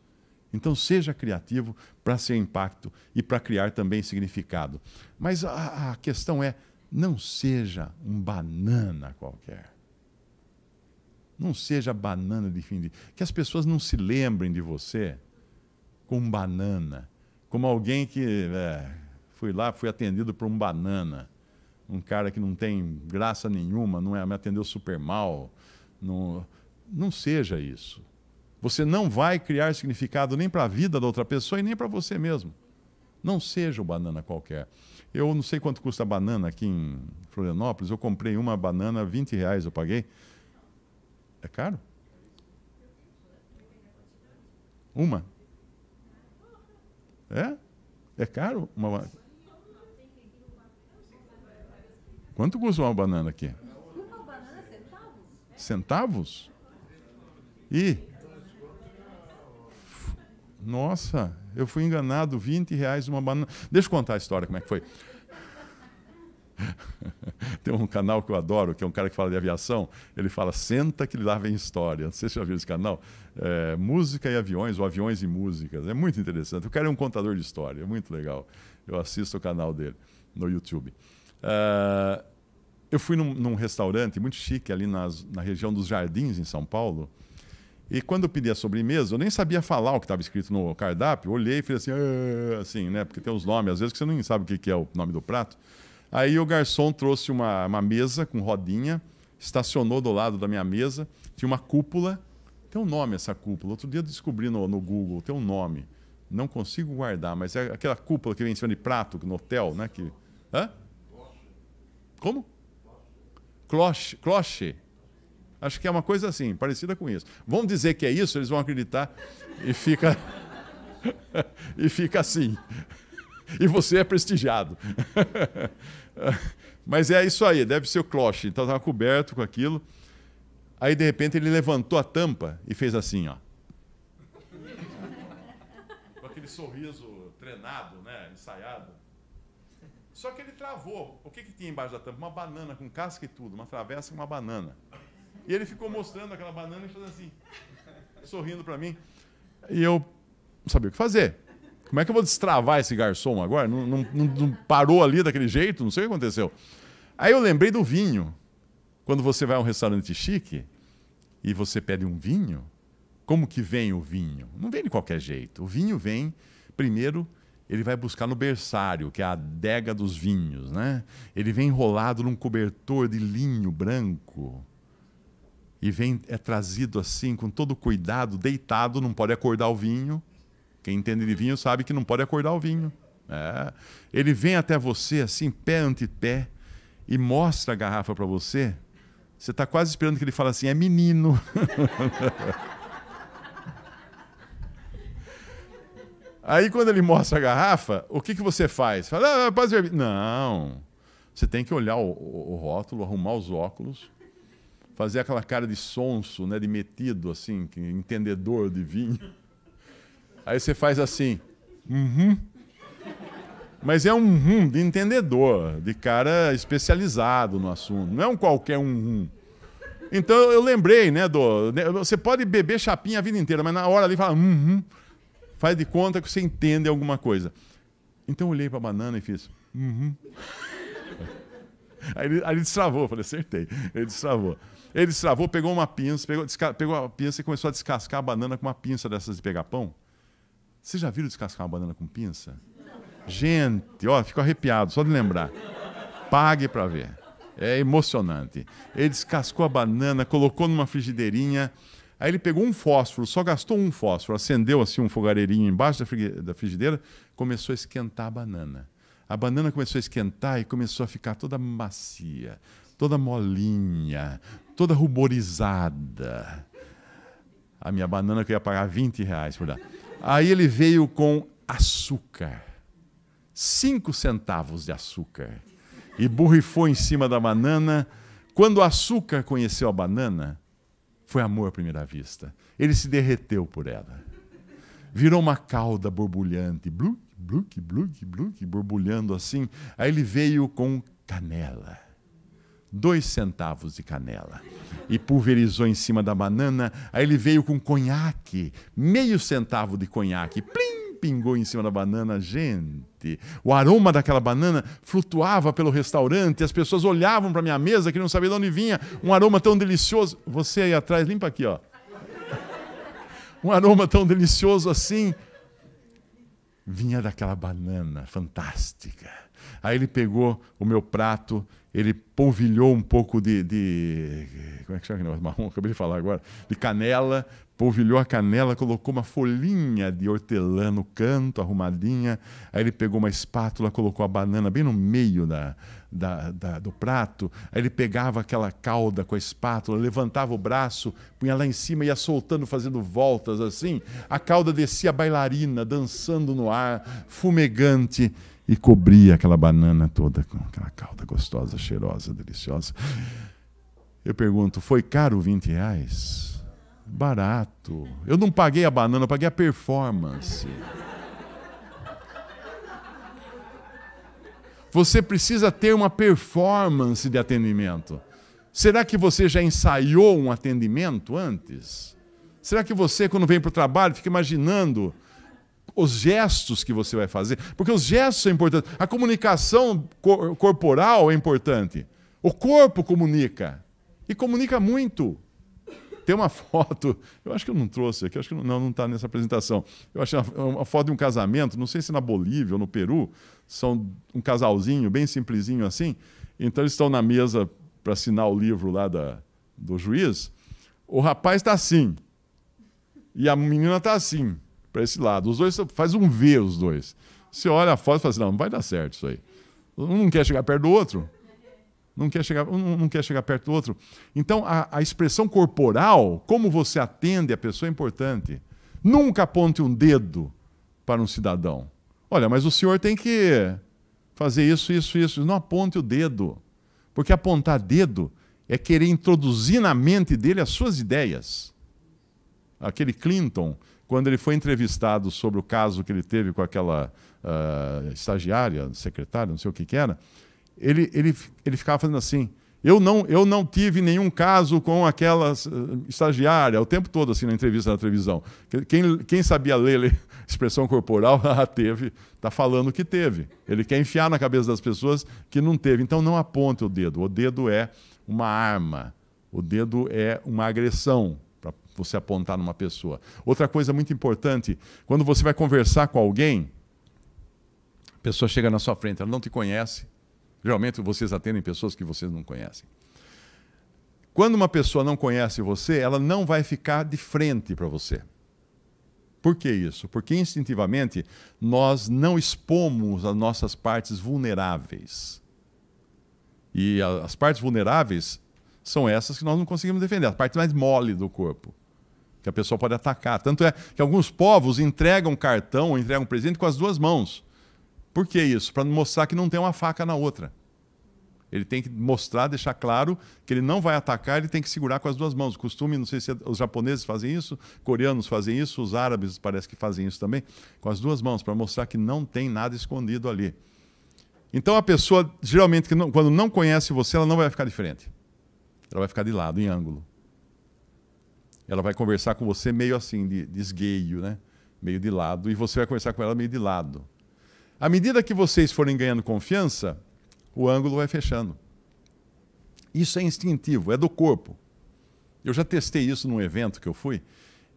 Então seja criativo para ser impacto e para criar também significado. Mas a, a questão é, não seja um banana qualquer. Não seja banana de fim de. Que as pessoas não se lembrem de você com banana como alguém que é, fui lá, fui atendido por um banana, um cara que não tem graça nenhuma, não é, me atendeu super mal. Não, não seja isso. Você não vai criar significado nem para a vida da outra pessoa e nem para você mesmo. Não seja um banana qualquer. Eu não sei quanto custa a banana aqui em Florianópolis. Eu comprei uma banana, 20 reais eu paguei. É caro? Uma? É? É caro? Uma... Quanto custa uma banana aqui? Uma banana centavos? Centavos? E? Nossa, eu fui enganado, 20 reais uma banana. Deixa eu contar a história, como é que foi. Tem um canal que eu adoro, que é um cara que fala de aviação. Ele fala, senta que lá vem história. Não sei se já viu esse canal. É, música e aviões, ou aviões e músicas. É muito interessante. O cara é um contador de história, é muito legal. Eu assisto o canal dele no YouTube. Uh, eu fui num, num, restaurante muito chique ali nas, na região dos Jardins, em São Paulo. E quando eu pedi a sobremesa, eu nem sabia falar o que estava escrito no cardápio. olhei e falei assim, ah", assim, né? Porque tem uns nomes, às vezes, que você nem sabe o que é o nome do prato. Aí o garçom trouxe uma, uma mesa com rodinha, estacionou do lado da minha mesa, tinha uma cúpula. Tem um nome essa cúpula. Outro dia eu descobri no, no Google, tem um nome. Não consigo guardar, mas é aquela cúpula que vem em cima de prato no hotel, né? Que... Hã? Como? Cloche. Cloche. Acho que é uma coisa assim, parecida com isso. Vão dizer que é isso, eles vão acreditar e fica. e fica assim. e você é prestigiado. Mas é isso aí, deve ser o cloche. Então estava coberto com aquilo. Aí de repente ele levantou a tampa e fez assim, ó. Com aquele sorriso treinado, né? Ensaiado. Só que ele travou. O que, que tinha embaixo da tampa? Uma banana com casca e tudo, uma travessa com uma banana. E ele ficou mostrando aquela banana e fazendo assim, sorrindo para mim. E eu não sabia o que fazer. Como é que eu vou destravar esse garçom agora? Não, não, não parou ali daquele jeito? Não sei o que aconteceu. Aí eu lembrei do vinho. Quando você vai a um restaurante chique e você pede um vinho, como que vem o vinho? Não vem de qualquer jeito. O vinho vem, primeiro, ele vai buscar no berçário, que é a adega dos vinhos, né? Ele vem enrolado num cobertor de linho branco. E vem, é trazido assim, com todo cuidado, deitado, não pode acordar o vinho. Quem entende de vinho sabe que não pode acordar o vinho. É. Ele vem até você, assim, pé ante pé, e mostra a garrafa para você. Você está quase esperando que ele fale assim: é menino. Aí, quando ele mostra a garrafa, o que, que você faz? Fala, ah, pode ver? Não. Você tem que olhar o, o, o rótulo, arrumar os óculos, fazer aquela cara de sonso, né, de metido, assim, entendedor de vinho. Aí você faz assim. Uhum. Mas é um hum de entendedor, de cara especializado no assunto. Não é um qualquer um hum. Então eu lembrei, né, do. Né, você pode beber chapinha a vida inteira, mas na hora ali fala hum, hum faz de conta que você entende alguma coisa. Então eu olhei para a banana e fiz. Uhum. Aí, ele, aí ele destravou, falei, acertei. Ele destravou. Ele destravou, pegou uma pinça, pegou, pegou a pinça e começou a descascar a banana com uma pinça dessas de pegar pão. Vocês já viram descascar uma banana com pinça? Gente, ó, fico arrepiado só de lembrar. Pague para ver. É emocionante. Ele descascou a banana, colocou numa frigideirinha. Aí ele pegou um fósforo, só gastou um fósforo, acendeu assim um fogareirinho embaixo da frigideira, começou a esquentar a banana. A banana começou a esquentar e começou a ficar toda macia, toda molinha, toda ruborizada. A minha banana queria pagar 20 reais por dar. Aí ele veio com açúcar. Cinco centavos de açúcar. E borrifou em cima da banana. Quando o açúcar conheceu a banana, foi amor à primeira vista. Ele se derreteu por ela. Virou uma cauda borbulhante, bluc, bluc, bluc, bluc, borbulhando assim. Aí ele veio com canela dois centavos de canela. E pulverizou em cima da banana. Aí ele veio com conhaque, meio centavo de conhaque. Plim! Pingou em cima da banana, gente. O aroma daquela banana flutuava pelo restaurante, as pessoas olhavam para minha mesa, que não de onde vinha. Um aroma tão delicioso. Você aí atrás, limpa aqui, ó. Um aroma tão delicioso assim. Vinha daquela banana fantástica. Aí ele pegou o meu prato ele polvilhou um pouco de, de como é que chama aquele marrom? Acabei de falar agora, de canela, polvilhou a canela, colocou uma folhinha de hortelã no canto, arrumadinha. Aí ele pegou uma espátula, colocou a banana bem no meio da, da, da, do prato. Aí ele pegava aquela cauda com a espátula, levantava o braço, punha lá em cima, ia soltando, fazendo voltas assim. A cauda descia bailarina, dançando no ar, fumegante e cobria aquela banana toda com aquela calda gostosa, cheirosa, deliciosa. Eu pergunto, foi caro 20 reais? Barato. Eu não paguei a banana, eu paguei a performance. Você precisa ter uma performance de atendimento. Será que você já ensaiou um atendimento antes? Será que você, quando vem para o trabalho, fica imaginando os gestos que você vai fazer, porque os gestos são importantes. A comunicação cor corporal é importante. O corpo comunica e comunica muito. Tem uma foto, eu acho que eu não trouxe aqui, acho que não está nessa apresentação. Eu achei uma, uma, foto de um casamento, não sei se na Bolívia ou no Peru, são um casalzinho bem simplesinho assim. Então eles estão na mesa para assinar o livro lá da, do juiz. O rapaz está assim e a menina está assim para esse lado. Os dois faz um V os dois. Você olha a foto e fala assim, não, não vai dar certo isso aí. Um não quer chegar perto do outro, não quer chegar, um não quer chegar perto do outro. Então, a, a, expressão corporal, como você atende a pessoa, é importante. Nunca aponte um dedo para um cidadão. Olha, mas o senhor tem que fazer isso, isso, isso. Não aponte o dedo. Porque apontar dedo é querer introduzir na mente dele as suas ideias. Aquele Clinton quando ele foi entrevistado sobre o caso que ele teve com aquela uh, estagiária, secretária, não sei o que, que era, ele, ele, ele ficava fazendo assim. Eu não, eu não tive nenhum caso com aquela ah, estagiária, o tempo todo, assim, na entrevista na televisão. Quem, quem sabia ler, ler expressão corporal, ah, teve, está falando que teve. Ele quer enfiar na cabeça das pessoas que não teve. Então, não aponte o dedo. O dedo é uma arma. O dedo é uma agressão você apontar numa pessoa. Outra coisa muito importante, quando você vai conversar com alguém, a pessoa chega na sua frente, ela não te conhece. Geralmente vocês atendem pessoas que vocês não conhecem. Quando uma pessoa não conhece você, ela não vai ficar de frente para você. Por que isso? Porque instintivamente nós não expomos as nossas partes vulneráveis. E as partes vulneráveis são essas que nós não conseguimos defender, a parte mais mole do corpo que a pessoa pode atacar. Tanto é que alguns povos entregam cartão ou entregam presente com as duas mãos. Por que isso? Para mostrar que não tem uma faca na outra. Ele tem que mostrar, deixar claro que ele não vai atacar, ele tem que segurar com as duas mãos. O costume, não sei se os japoneses fazem isso, coreanos fazem isso, os árabes parece que fazem isso também, com as duas mãos, para mostrar que não tem nada escondido ali. Então a pessoa, geralmente, quando não conhece você, ela não vai ficar de frente. Ela vai ficar de lado, em ângulo ela vai conversar com você meio assim, de, de esgueio, né? meio de lado, e você vai conversar com ela meio de lado. À medida que vocês forem ganhando confiança, o ângulo vai fechando. Isso é instintivo, é do corpo. Eu já testei isso num evento que eu fui,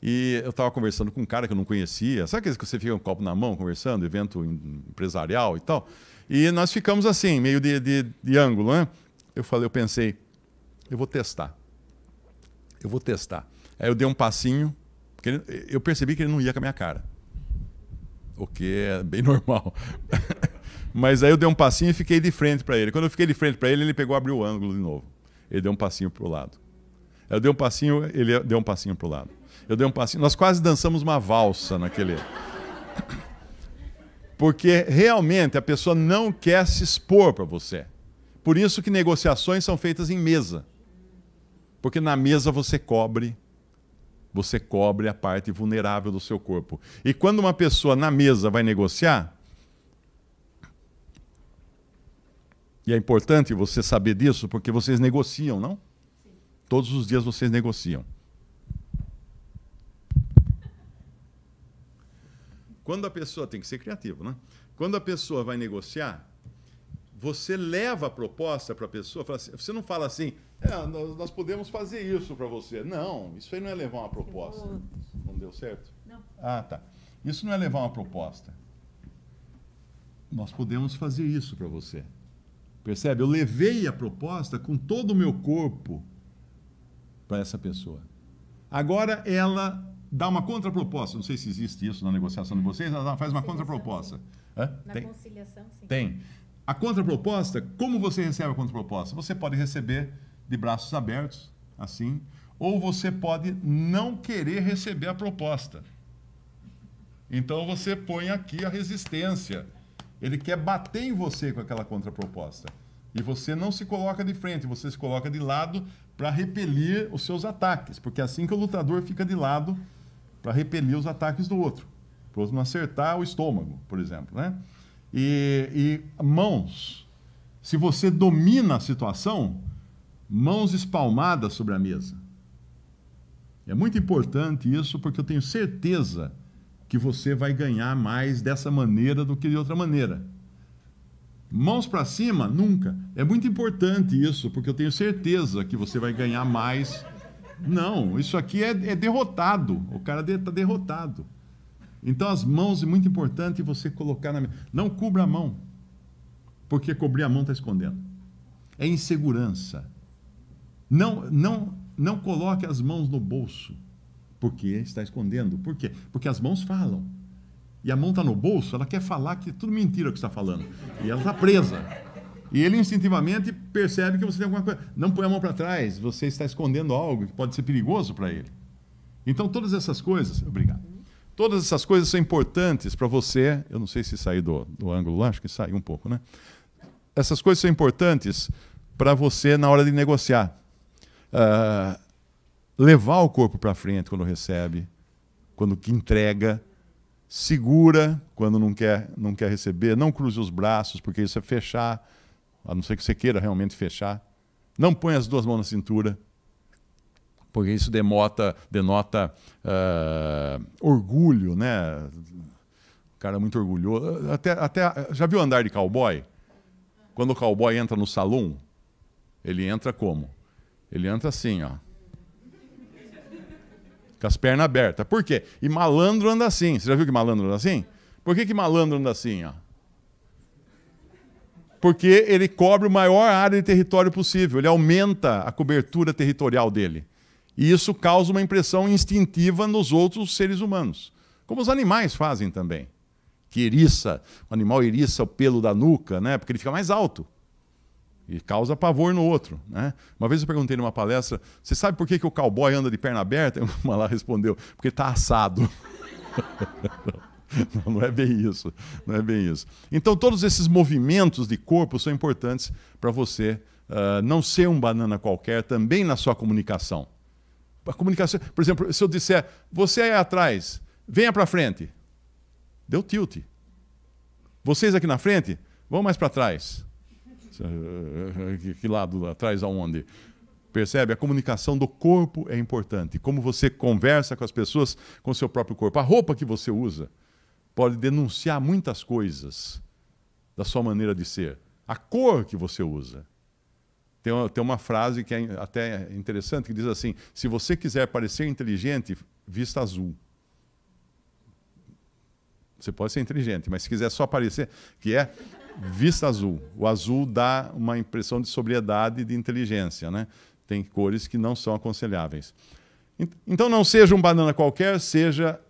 e eu estava conversando com um cara que eu não conhecia. Sabe aqueles que você fica com um copo na mão conversando, evento empresarial e tal? E nós ficamos assim, meio de, de, de ângulo, né? Eu falei, eu pensei, eu vou testar. Eu vou testar. Aí eu dei um passinho, porque ele, eu percebi que ele não ia com a minha cara. O que é bem normal. Mas aí eu dei um passinho e fiquei de frente para ele. Quando eu fiquei de frente para ele, ele pegou, abriu o ângulo de novo. Ele deu um passinho pro lado. Eu dei um passinho, ele deu um passinho pro lado. Eu dei um passinho. Nós quase dançamos uma valsa naquele. Porque realmente a pessoa não quer se expor para você. Por isso que negociações são feitas em mesa. Porque na mesa você cobre você cobre a parte vulnerável do seu corpo. E quando uma pessoa na mesa vai negociar, e é importante você saber disso, porque vocês negociam, não? Sim. Todos os dias vocês negociam. Quando a pessoa tem que ser criativo, né? Quando a pessoa vai negociar, você leva a proposta para a pessoa, assim, você não fala assim, é, nós, podemos fazer isso para você. Não, isso aí não é levar uma proposta. Não deu certo? Não. Ah, tá. Isso não é levar uma proposta. Nós podemos fazer isso para você. Percebe? Eu levei a proposta com todo o meu corpo para essa pessoa. Agora ela dá uma contraproposta. Não sei se existe isso na negociação de vocês, ela faz uma contraproposta. Na Tem? conciliação, sim. Tem. A contraproposta, como você recebe a contraproposta? Você pode receber de braços abertos, assim, ou você pode não querer receber a proposta. Então você põe aqui a resistência. Ele quer bater em você com aquela contraproposta. E você não se coloca de frente, você se coloca de lado para repelir os seus ataques, porque é assim que o lutador fica de lado para repelir os ataques do outro, para o outro não acertar o estômago, por exemplo, né? E, e mãos, se você domina a situação, mãos espalmadas sobre a mesa. É muito importante isso, porque eu tenho certeza que você vai ganhar mais dessa maneira do que de outra maneira. Mãos para cima, nunca. É muito importante isso, porque eu tenho certeza que você vai ganhar mais. Não, isso aqui é, é derrotado. O cara está derrotado. Então, as mãos é muito importante você colocar na. Não cubra a mão, porque cobrir a mão está escondendo. É insegurança não, não, não coloque as mãos no bolso, porque está escondendo. Por quê? Porque as mãos falam. E a mão está no bolso, ela quer falar que é tudo mentira que está falando. E ela está presa. E ele instintivamente percebe que você tem alguma coisa. Não põe a mão para trás, você está escondendo algo que pode ser perigoso para ele. Então, todas essas coisas. Obrigado. Todas essas coisas são importantes para você. Eu não sei se saí do, do ângulo lá, acho que saiu um pouco, né? Essas coisas são importantes para você na hora de negociar. Ah, levar o corpo para frente quando recebe, quando que entrega, segura quando não quer, não quer receber, não cruze os braços, porque isso é fechar, a não ser que você queira realmente fechar. Não põe as duas mãos na cintura, porque isso demota, denota uh, orgulho, né? O cara é muito orgulhoso. Até, até, já viu andar de cowboy? Quando o cowboy entra no salão, ele entra como? Ele entra assim, ó. Com as pernas abertas. Por quê? E malandro anda assim. Você já viu que malandro anda assim? Por que, que malandro anda assim, ó? Porque ele cobre o maior área de território possível, ele aumenta a cobertura territorial dele. E isso causa uma impressão instintiva nos outros seres humanos. Como os animais fazem também. Que eriça, o animal eriça o pelo da nuca, né? Porque ele fica mais alto. E causa pavor no outro. Né? Uma vez eu perguntei numa palestra: você sabe por que, que o cowboy anda de perna aberta? Uma lá respondeu: porque está assado. não, não é bem isso. Não é bem isso. Então, todos esses movimentos de corpo são importantes para você uh, não ser um banana qualquer também na sua comunicação. A comunicação, por exemplo, se eu disser, você é atrás, venha para frente, deu tilt. Vocês aqui na frente, vão mais para trás. Eh, eh, eh, que lado atrás aonde? Percebe? A comunicação do corpo é importante. Como você conversa com as pessoas com o seu próprio corpo. A roupa que você usa pode denunciar muitas coisas da sua maneira de ser. A cor que você usa. Tem uma, tem uma frase que é até interessante, que diz assim: se você quiser parecer inteligente, vista azul. Você pode ser inteligente, mas se quiser só parecer, que é Vista azul. O azul dá uma impressão de sobriedade e de inteligência, né? Tem cores que não são aconselháveis. Então não seja um banana qualquer, seja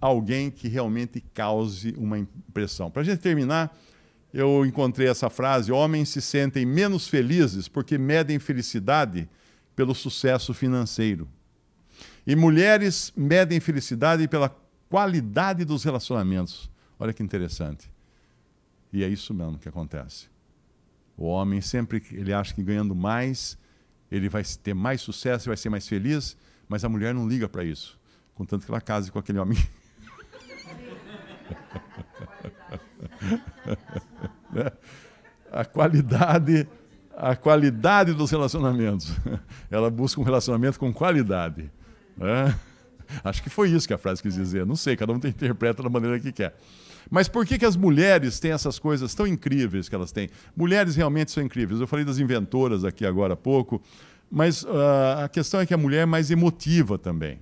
alguém que realmente cause uma impressão. Para a gente terminar, eu encontrei essa frase: homens se sentem menos felizes porque medem felicidade pelo sucesso financeiro. E mulheres medem felicidade pela qualidade dos relacionamentos. Olha que interessante. E é isso mesmo que acontece. O homem sempre ele acha que ganhando mais, ele vai ter mais sucesso, vai ser mais feliz, mas a mulher não liga para isso, contanto que ela case com aquele homem. a qualidade, a qualidade dos relacionamentos. Ela busca um relacionamento com qualidade. É? Acho que foi isso que a frase quis dizer. Não sei, cada um interpreta da maneira que quer. Mas por que, que as mulheres têm essas coisas tão incríveis que elas têm? Mulheres realmente são incríveis. Eu falei das inventoras aqui agora há pouco, mas uh, a questão é que a mulher é mais emotiva também.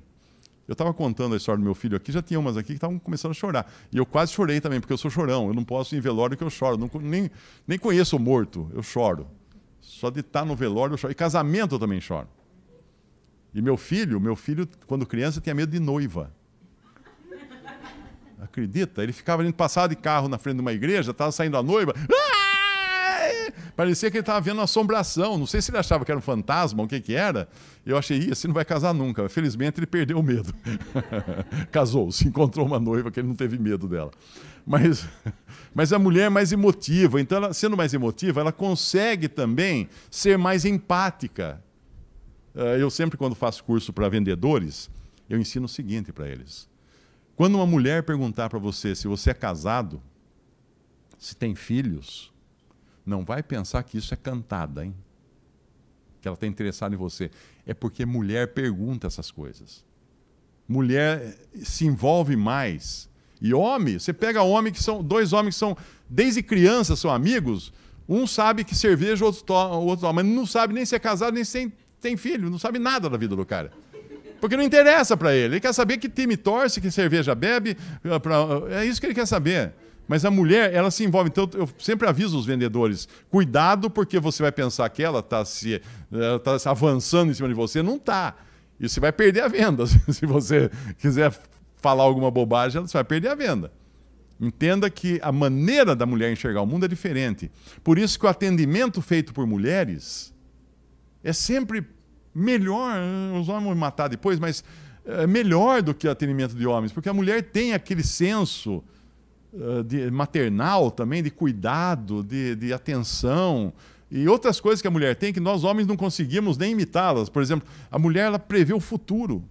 Eu estava contando a história do meu filho aqui, já tinha umas aqui que estavam começando a chorar. E eu quase chorei também, porque eu sou chorão. Eu não posso ir em velório que eu choro. Não, nem, nem conheço o morto, eu choro. Só de estar tá no velório eu choro. E casamento eu também choro. E meu filho, meu filho, quando criança, tinha medo de noiva. Acredita? Ele ficava indo passar de carro na frente de uma igreja, estava saindo a noiva. Parecia que ele estava vendo uma assombração. Não sei se ele achava que era um fantasma ou o que, que era. Eu achei, Ih, assim não vai casar nunca. Felizmente ele perdeu o medo. Casou-se, encontrou uma noiva que ele não teve medo dela. Mas, mas a mulher é mais emotiva. Então, ela, sendo mais emotiva, ela consegue também ser mais empática. Ah, eu sempre, quando faço curso para vendedores, eu ensino o seguinte para eles. Quando uma mulher perguntar para você se você é casado, se tem filhos, não vai pensar que isso é cantada, hein? Que ela está interessada em você. É porque mulher pergunta essas coisas. Mulher eh, se envolve mais. E homem, você pega homem que são dois homens que são desde criança são amigos, um sabe que cerveja, o outro toma, o outro toma, mas não sabe nem se é casado, nem se tem, tem filho, não sabe nada da vida do cara. Porque não interessa para ele. Ele quer saber que time torce, que cerveja bebe. Ah, pra... Ah, é isso que ele quer saber. Mas a mulher, ela se envolve. Então, eu sempre aviso os vendedores: cuidado, porque você vai pensar que ela está se, tá se avançando em cima de você. Não está. E você vai perder a venda. Se você quiser falar alguma bobagem, você vai perder a venda. Entenda que a maneira da mulher enxergar o mundo é diferente. Por isso que o atendimento feito por mulheres é sempre melhor, os homens vão matar depois, mas é melhor do que atendimento de homens, porque a mulher tem aquele senso eh, de, maternal também, de cuidado, de, de atenção e outras coisas que a mulher tem que nós homens não conseguimos nem imitá-las. Por exemplo, a mulher ela prevê o futuro.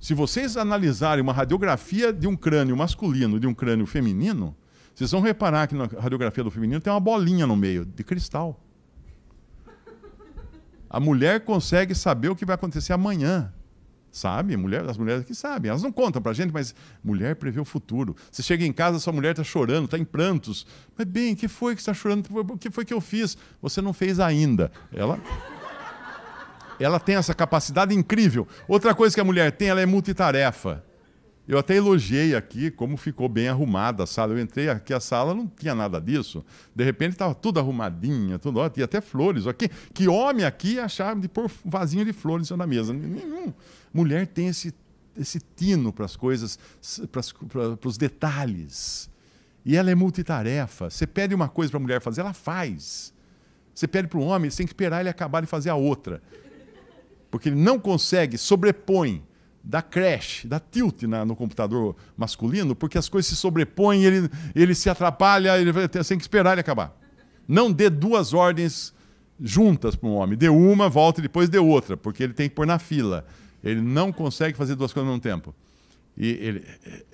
Se vocês analisarem uma radiografia de um crânio masculino e de um crânio feminino, vocês vão reparar que na radiografia do feminino tem uma bolinha no meio de cristal. A mulher consegue saber o que vai acontecer amanhã. Sabe? Mulher, as mulheres aqui sabem. Elas não contam pra gente, mas mulher prevê o futuro. Você chega em casa, sua mulher está chorando, está em prantos. Mas bem, o que foi que está chorando? O que foi que eu fiz? Você não fez ainda. Ela ela tem essa capacidade incrível. Outra coisa que a mulher tem, ela é multitarefa. Eu até elogiei aqui como ficou bem arrumada a sala. Eu entrei aqui, a sala não tinha nada disso. De repente estava tudo arrumadinho, tudo, ótimo tinha até flores. Ó. Que, que homem aqui achava de pôr um vasinho de flores na mesa? Nenhum. Mulher tem esse, esse tino para as coisas, para os detalhes. E ela é multitarefa. Você pede uma coisa para a mulher fazer, ela faz. Você pede para o homem, você tem que esperar ele acabar de fazer a outra. Porque ele não consegue, sobrepõe dá crash, dá tilt na, no computador masculino, porque as coisas se sobrepõem, ele, ele se atrapalha, ele tem, que esperar ele acabar. Não dê duas ordens juntas para um homem. Dê uma, volta e depois dê outra, porque ele tem que pôr na fila. Ele não consegue fazer duas coisas ao mesmo tempo. E ele,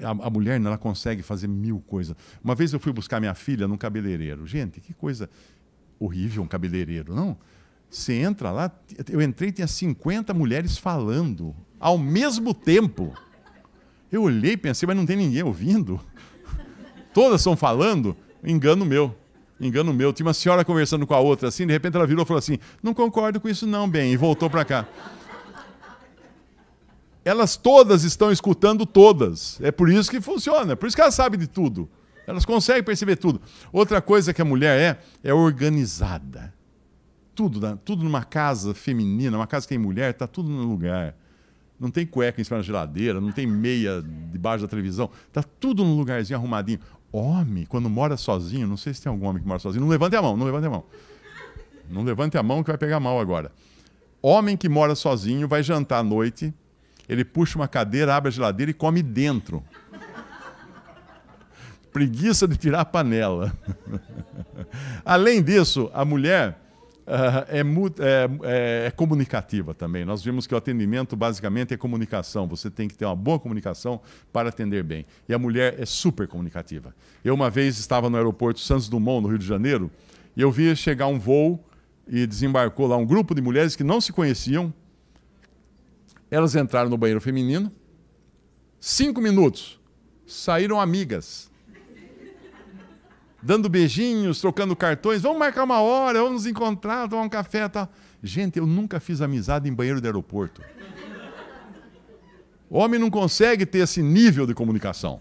a, a mulher não ela consegue fazer mil coisas. Uma vez eu fui buscar minha filha num cabeleireiro. Gente, que coisa horrível um cabeleireiro, não? Você entra lá, eu entrei tinha 50 mulheres falando ao mesmo tempo. Eu olhei e pensei, mas não tem ninguém ouvindo. Todas estão falando, engano meu. Engano meu. Tinha uma senhora conversando com a outra assim, de repente ela virou e falou assim: Não concordo com isso, não, bem, e voltou para cá. Elas todas estão escutando todas. É por isso que funciona, é por isso que ela sabe de tudo. Elas conseguem perceber tudo. Outra coisa que a mulher é, é organizada. Tudo, tudo numa casa feminina, uma casa que tem mulher, está tudo no lugar. Não tem cueca em cima da geladeira, não tem meia debaixo da televisão. Tá tudo num lugarzinho arrumadinho. Homem, quando mora sozinho, não sei se tem algum homem que mora sozinho, não levante a mão, não levante a mão. Não levante a mão que vai pegar mal agora. Homem que mora sozinho vai jantar à noite, ele puxa uma cadeira, abre a geladeira e come dentro. Preguiça de tirar a panela. Além disso, a mulher é, é, é, é, comunicativa também. Nós vimos que o atendimento basicamente é comunicação. Você tem que ter uma boa comunicação para atender bem. E a mulher é super comunicativa. Eu uma vez estava no aeroporto Santos Dumont, no Rio de Janeiro, e eu vi chegar um voo e desembarcou lá um grupo de mulheres que não se conheciam. Elas entraram no banheiro feminino. Cinco minutos. Saíram amigas dando beijinhos, trocando cartões, vamos marcar uma hora, vamos nos encontrar, tomar um café e tá. tal. Gente, eu nunca fiz amizade em banheiro de aeroporto. O homem não consegue ter esse nível de comunicação.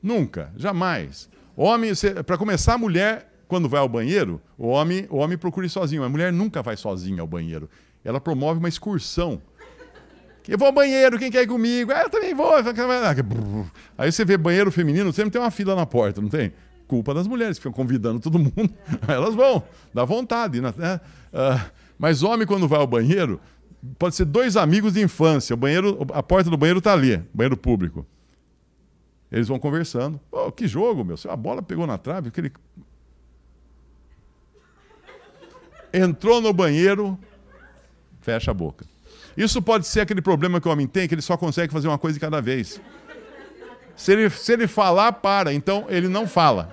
Nunca, jamais. Homem, para começar, a mulher, quando vai ao banheiro, o homem, o homem procura ir sozinho. A mulher nunca vai sozinha ao banheiro. Ela promove uma excursão. Eu vou ao banheiro, quem quer ir comigo? Ah, eu também vou. Aí você vê banheiro feminino, sempre tem uma fila na porta, não tem? culpa das mulheres, ficam convidando todo mundo, elas vão, dá vontade. Né? Uh, mas homem, quando vai ao banheiro, pode ser dois amigos de infância, o banheiro, a porta do banheiro está ali, banheiro público. Eles vão conversando. Oh, que jogo, meu. A bola pegou na trave, aquele. Entrou no banheiro, fecha a boca. Isso pode ser aquele problema que o homem tem, que ele só consegue fazer uma coisa de cada vez. Se ele, se ele falar, para. Então, ele não fala.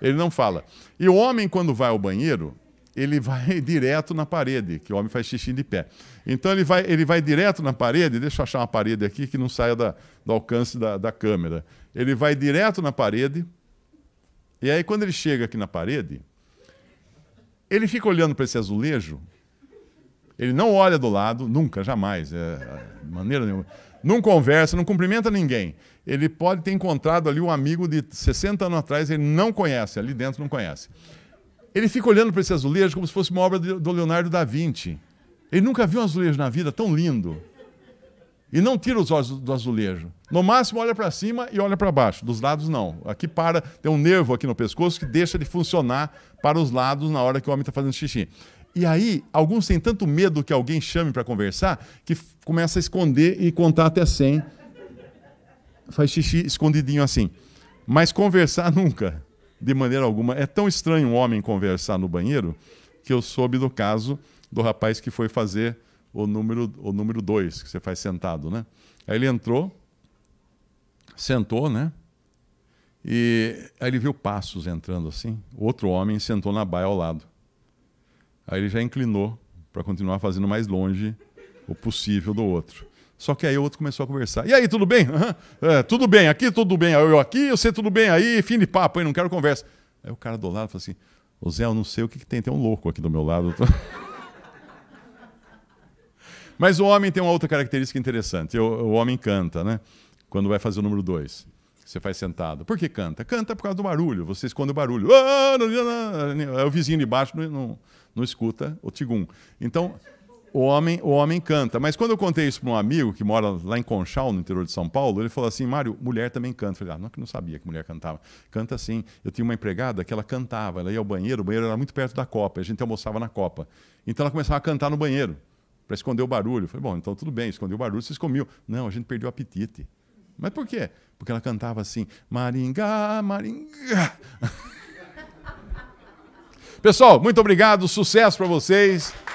Ele não fala. E o homem, quando vai ao banheiro, ele vai direto na parede, que o homem faz xixi de pé. Então ele vai, ele vai direto na parede, deixa eu achar uma parede aqui que não saia da, do alcance da, da câmera. Ele vai direto na parede, e aí quando ele chega aqui na parede, ele fica olhando para esse azulejo, ele não olha do lado, nunca, jamais, é, maneira nenhuma não conversa, não cumprimenta ninguém. Ele pode ter encontrado ali um amigo de 60 anos atrás, ele não conhece, ali dentro não conhece. Ele fica olhando para esse azulejo como se fosse uma obra do Leonardo da Vinci. Ele nunca viu um azulejo na vida tão lindo. E não tira os olhos do azulejo. No máximo, olha para cima e olha para baixo. Dos lados, não. Aqui para, tem um nervo aqui no pescoço que deixa de funcionar para os lados na hora que o homem está fazendo xixi. E aí, alguns têm tanto medo que alguém chame para conversar que começa a esconder e contar até 100. Faz xixi escondidinho assim. Mas conversar nunca, de maneira alguma. É tão estranho um homem conversar no banheiro que eu soube do caso do rapaz que foi fazer o número o número 2, que você faz sentado, né? Aí ele entrou, sentou, né? E aí ele viu passos entrando assim. Outro homem sentou na baia ao lado. Aí ele já inclinou para continuar fazendo mais longe o possível do outro. Só que aí o outro começou a conversar. E aí, tudo bem? Uhum. É, tudo bem, aqui tudo bem, eu aqui, você tudo bem aí, fim de papo, aí não quero conversa. Aí o cara do lado falou assim: Ô Zé, eu não sei o que, que tem, tem um louco aqui do meu lado. Mas o homem tem uma outra característica interessante. O, o homem canta, né? Quando vai fazer o número dois você faz sentado. Por que canta? Canta por causa do barulho. Você esconde o barulho. Ah, é o vizinho de baixo não, não escuta o Tigum. Então, o homem, o homem canta. Mas quando eu contei isso para um amigo que mora lá em Conchal, no interior de São Paulo, ele falou assim: Mário, mulher também canta. Eu falei: ah, não, é que não sabia que mulher cantava. Canta assim. Eu tinha uma empregada que ela cantava. Ela ia ao banheiro, o banheiro era muito perto da Copa, a gente almoçava na Copa. Então ela começava a cantar no banheiro, para esconder o barulho. Eu falei: bom, então tudo bem, escondeu o barulho, vocês comiam. Não, a gente perdeu o apetite. Mas por quê? Porque ela cantava assim: Maringá, Maringá. Pessoal, muito obrigado, sucesso para vocês.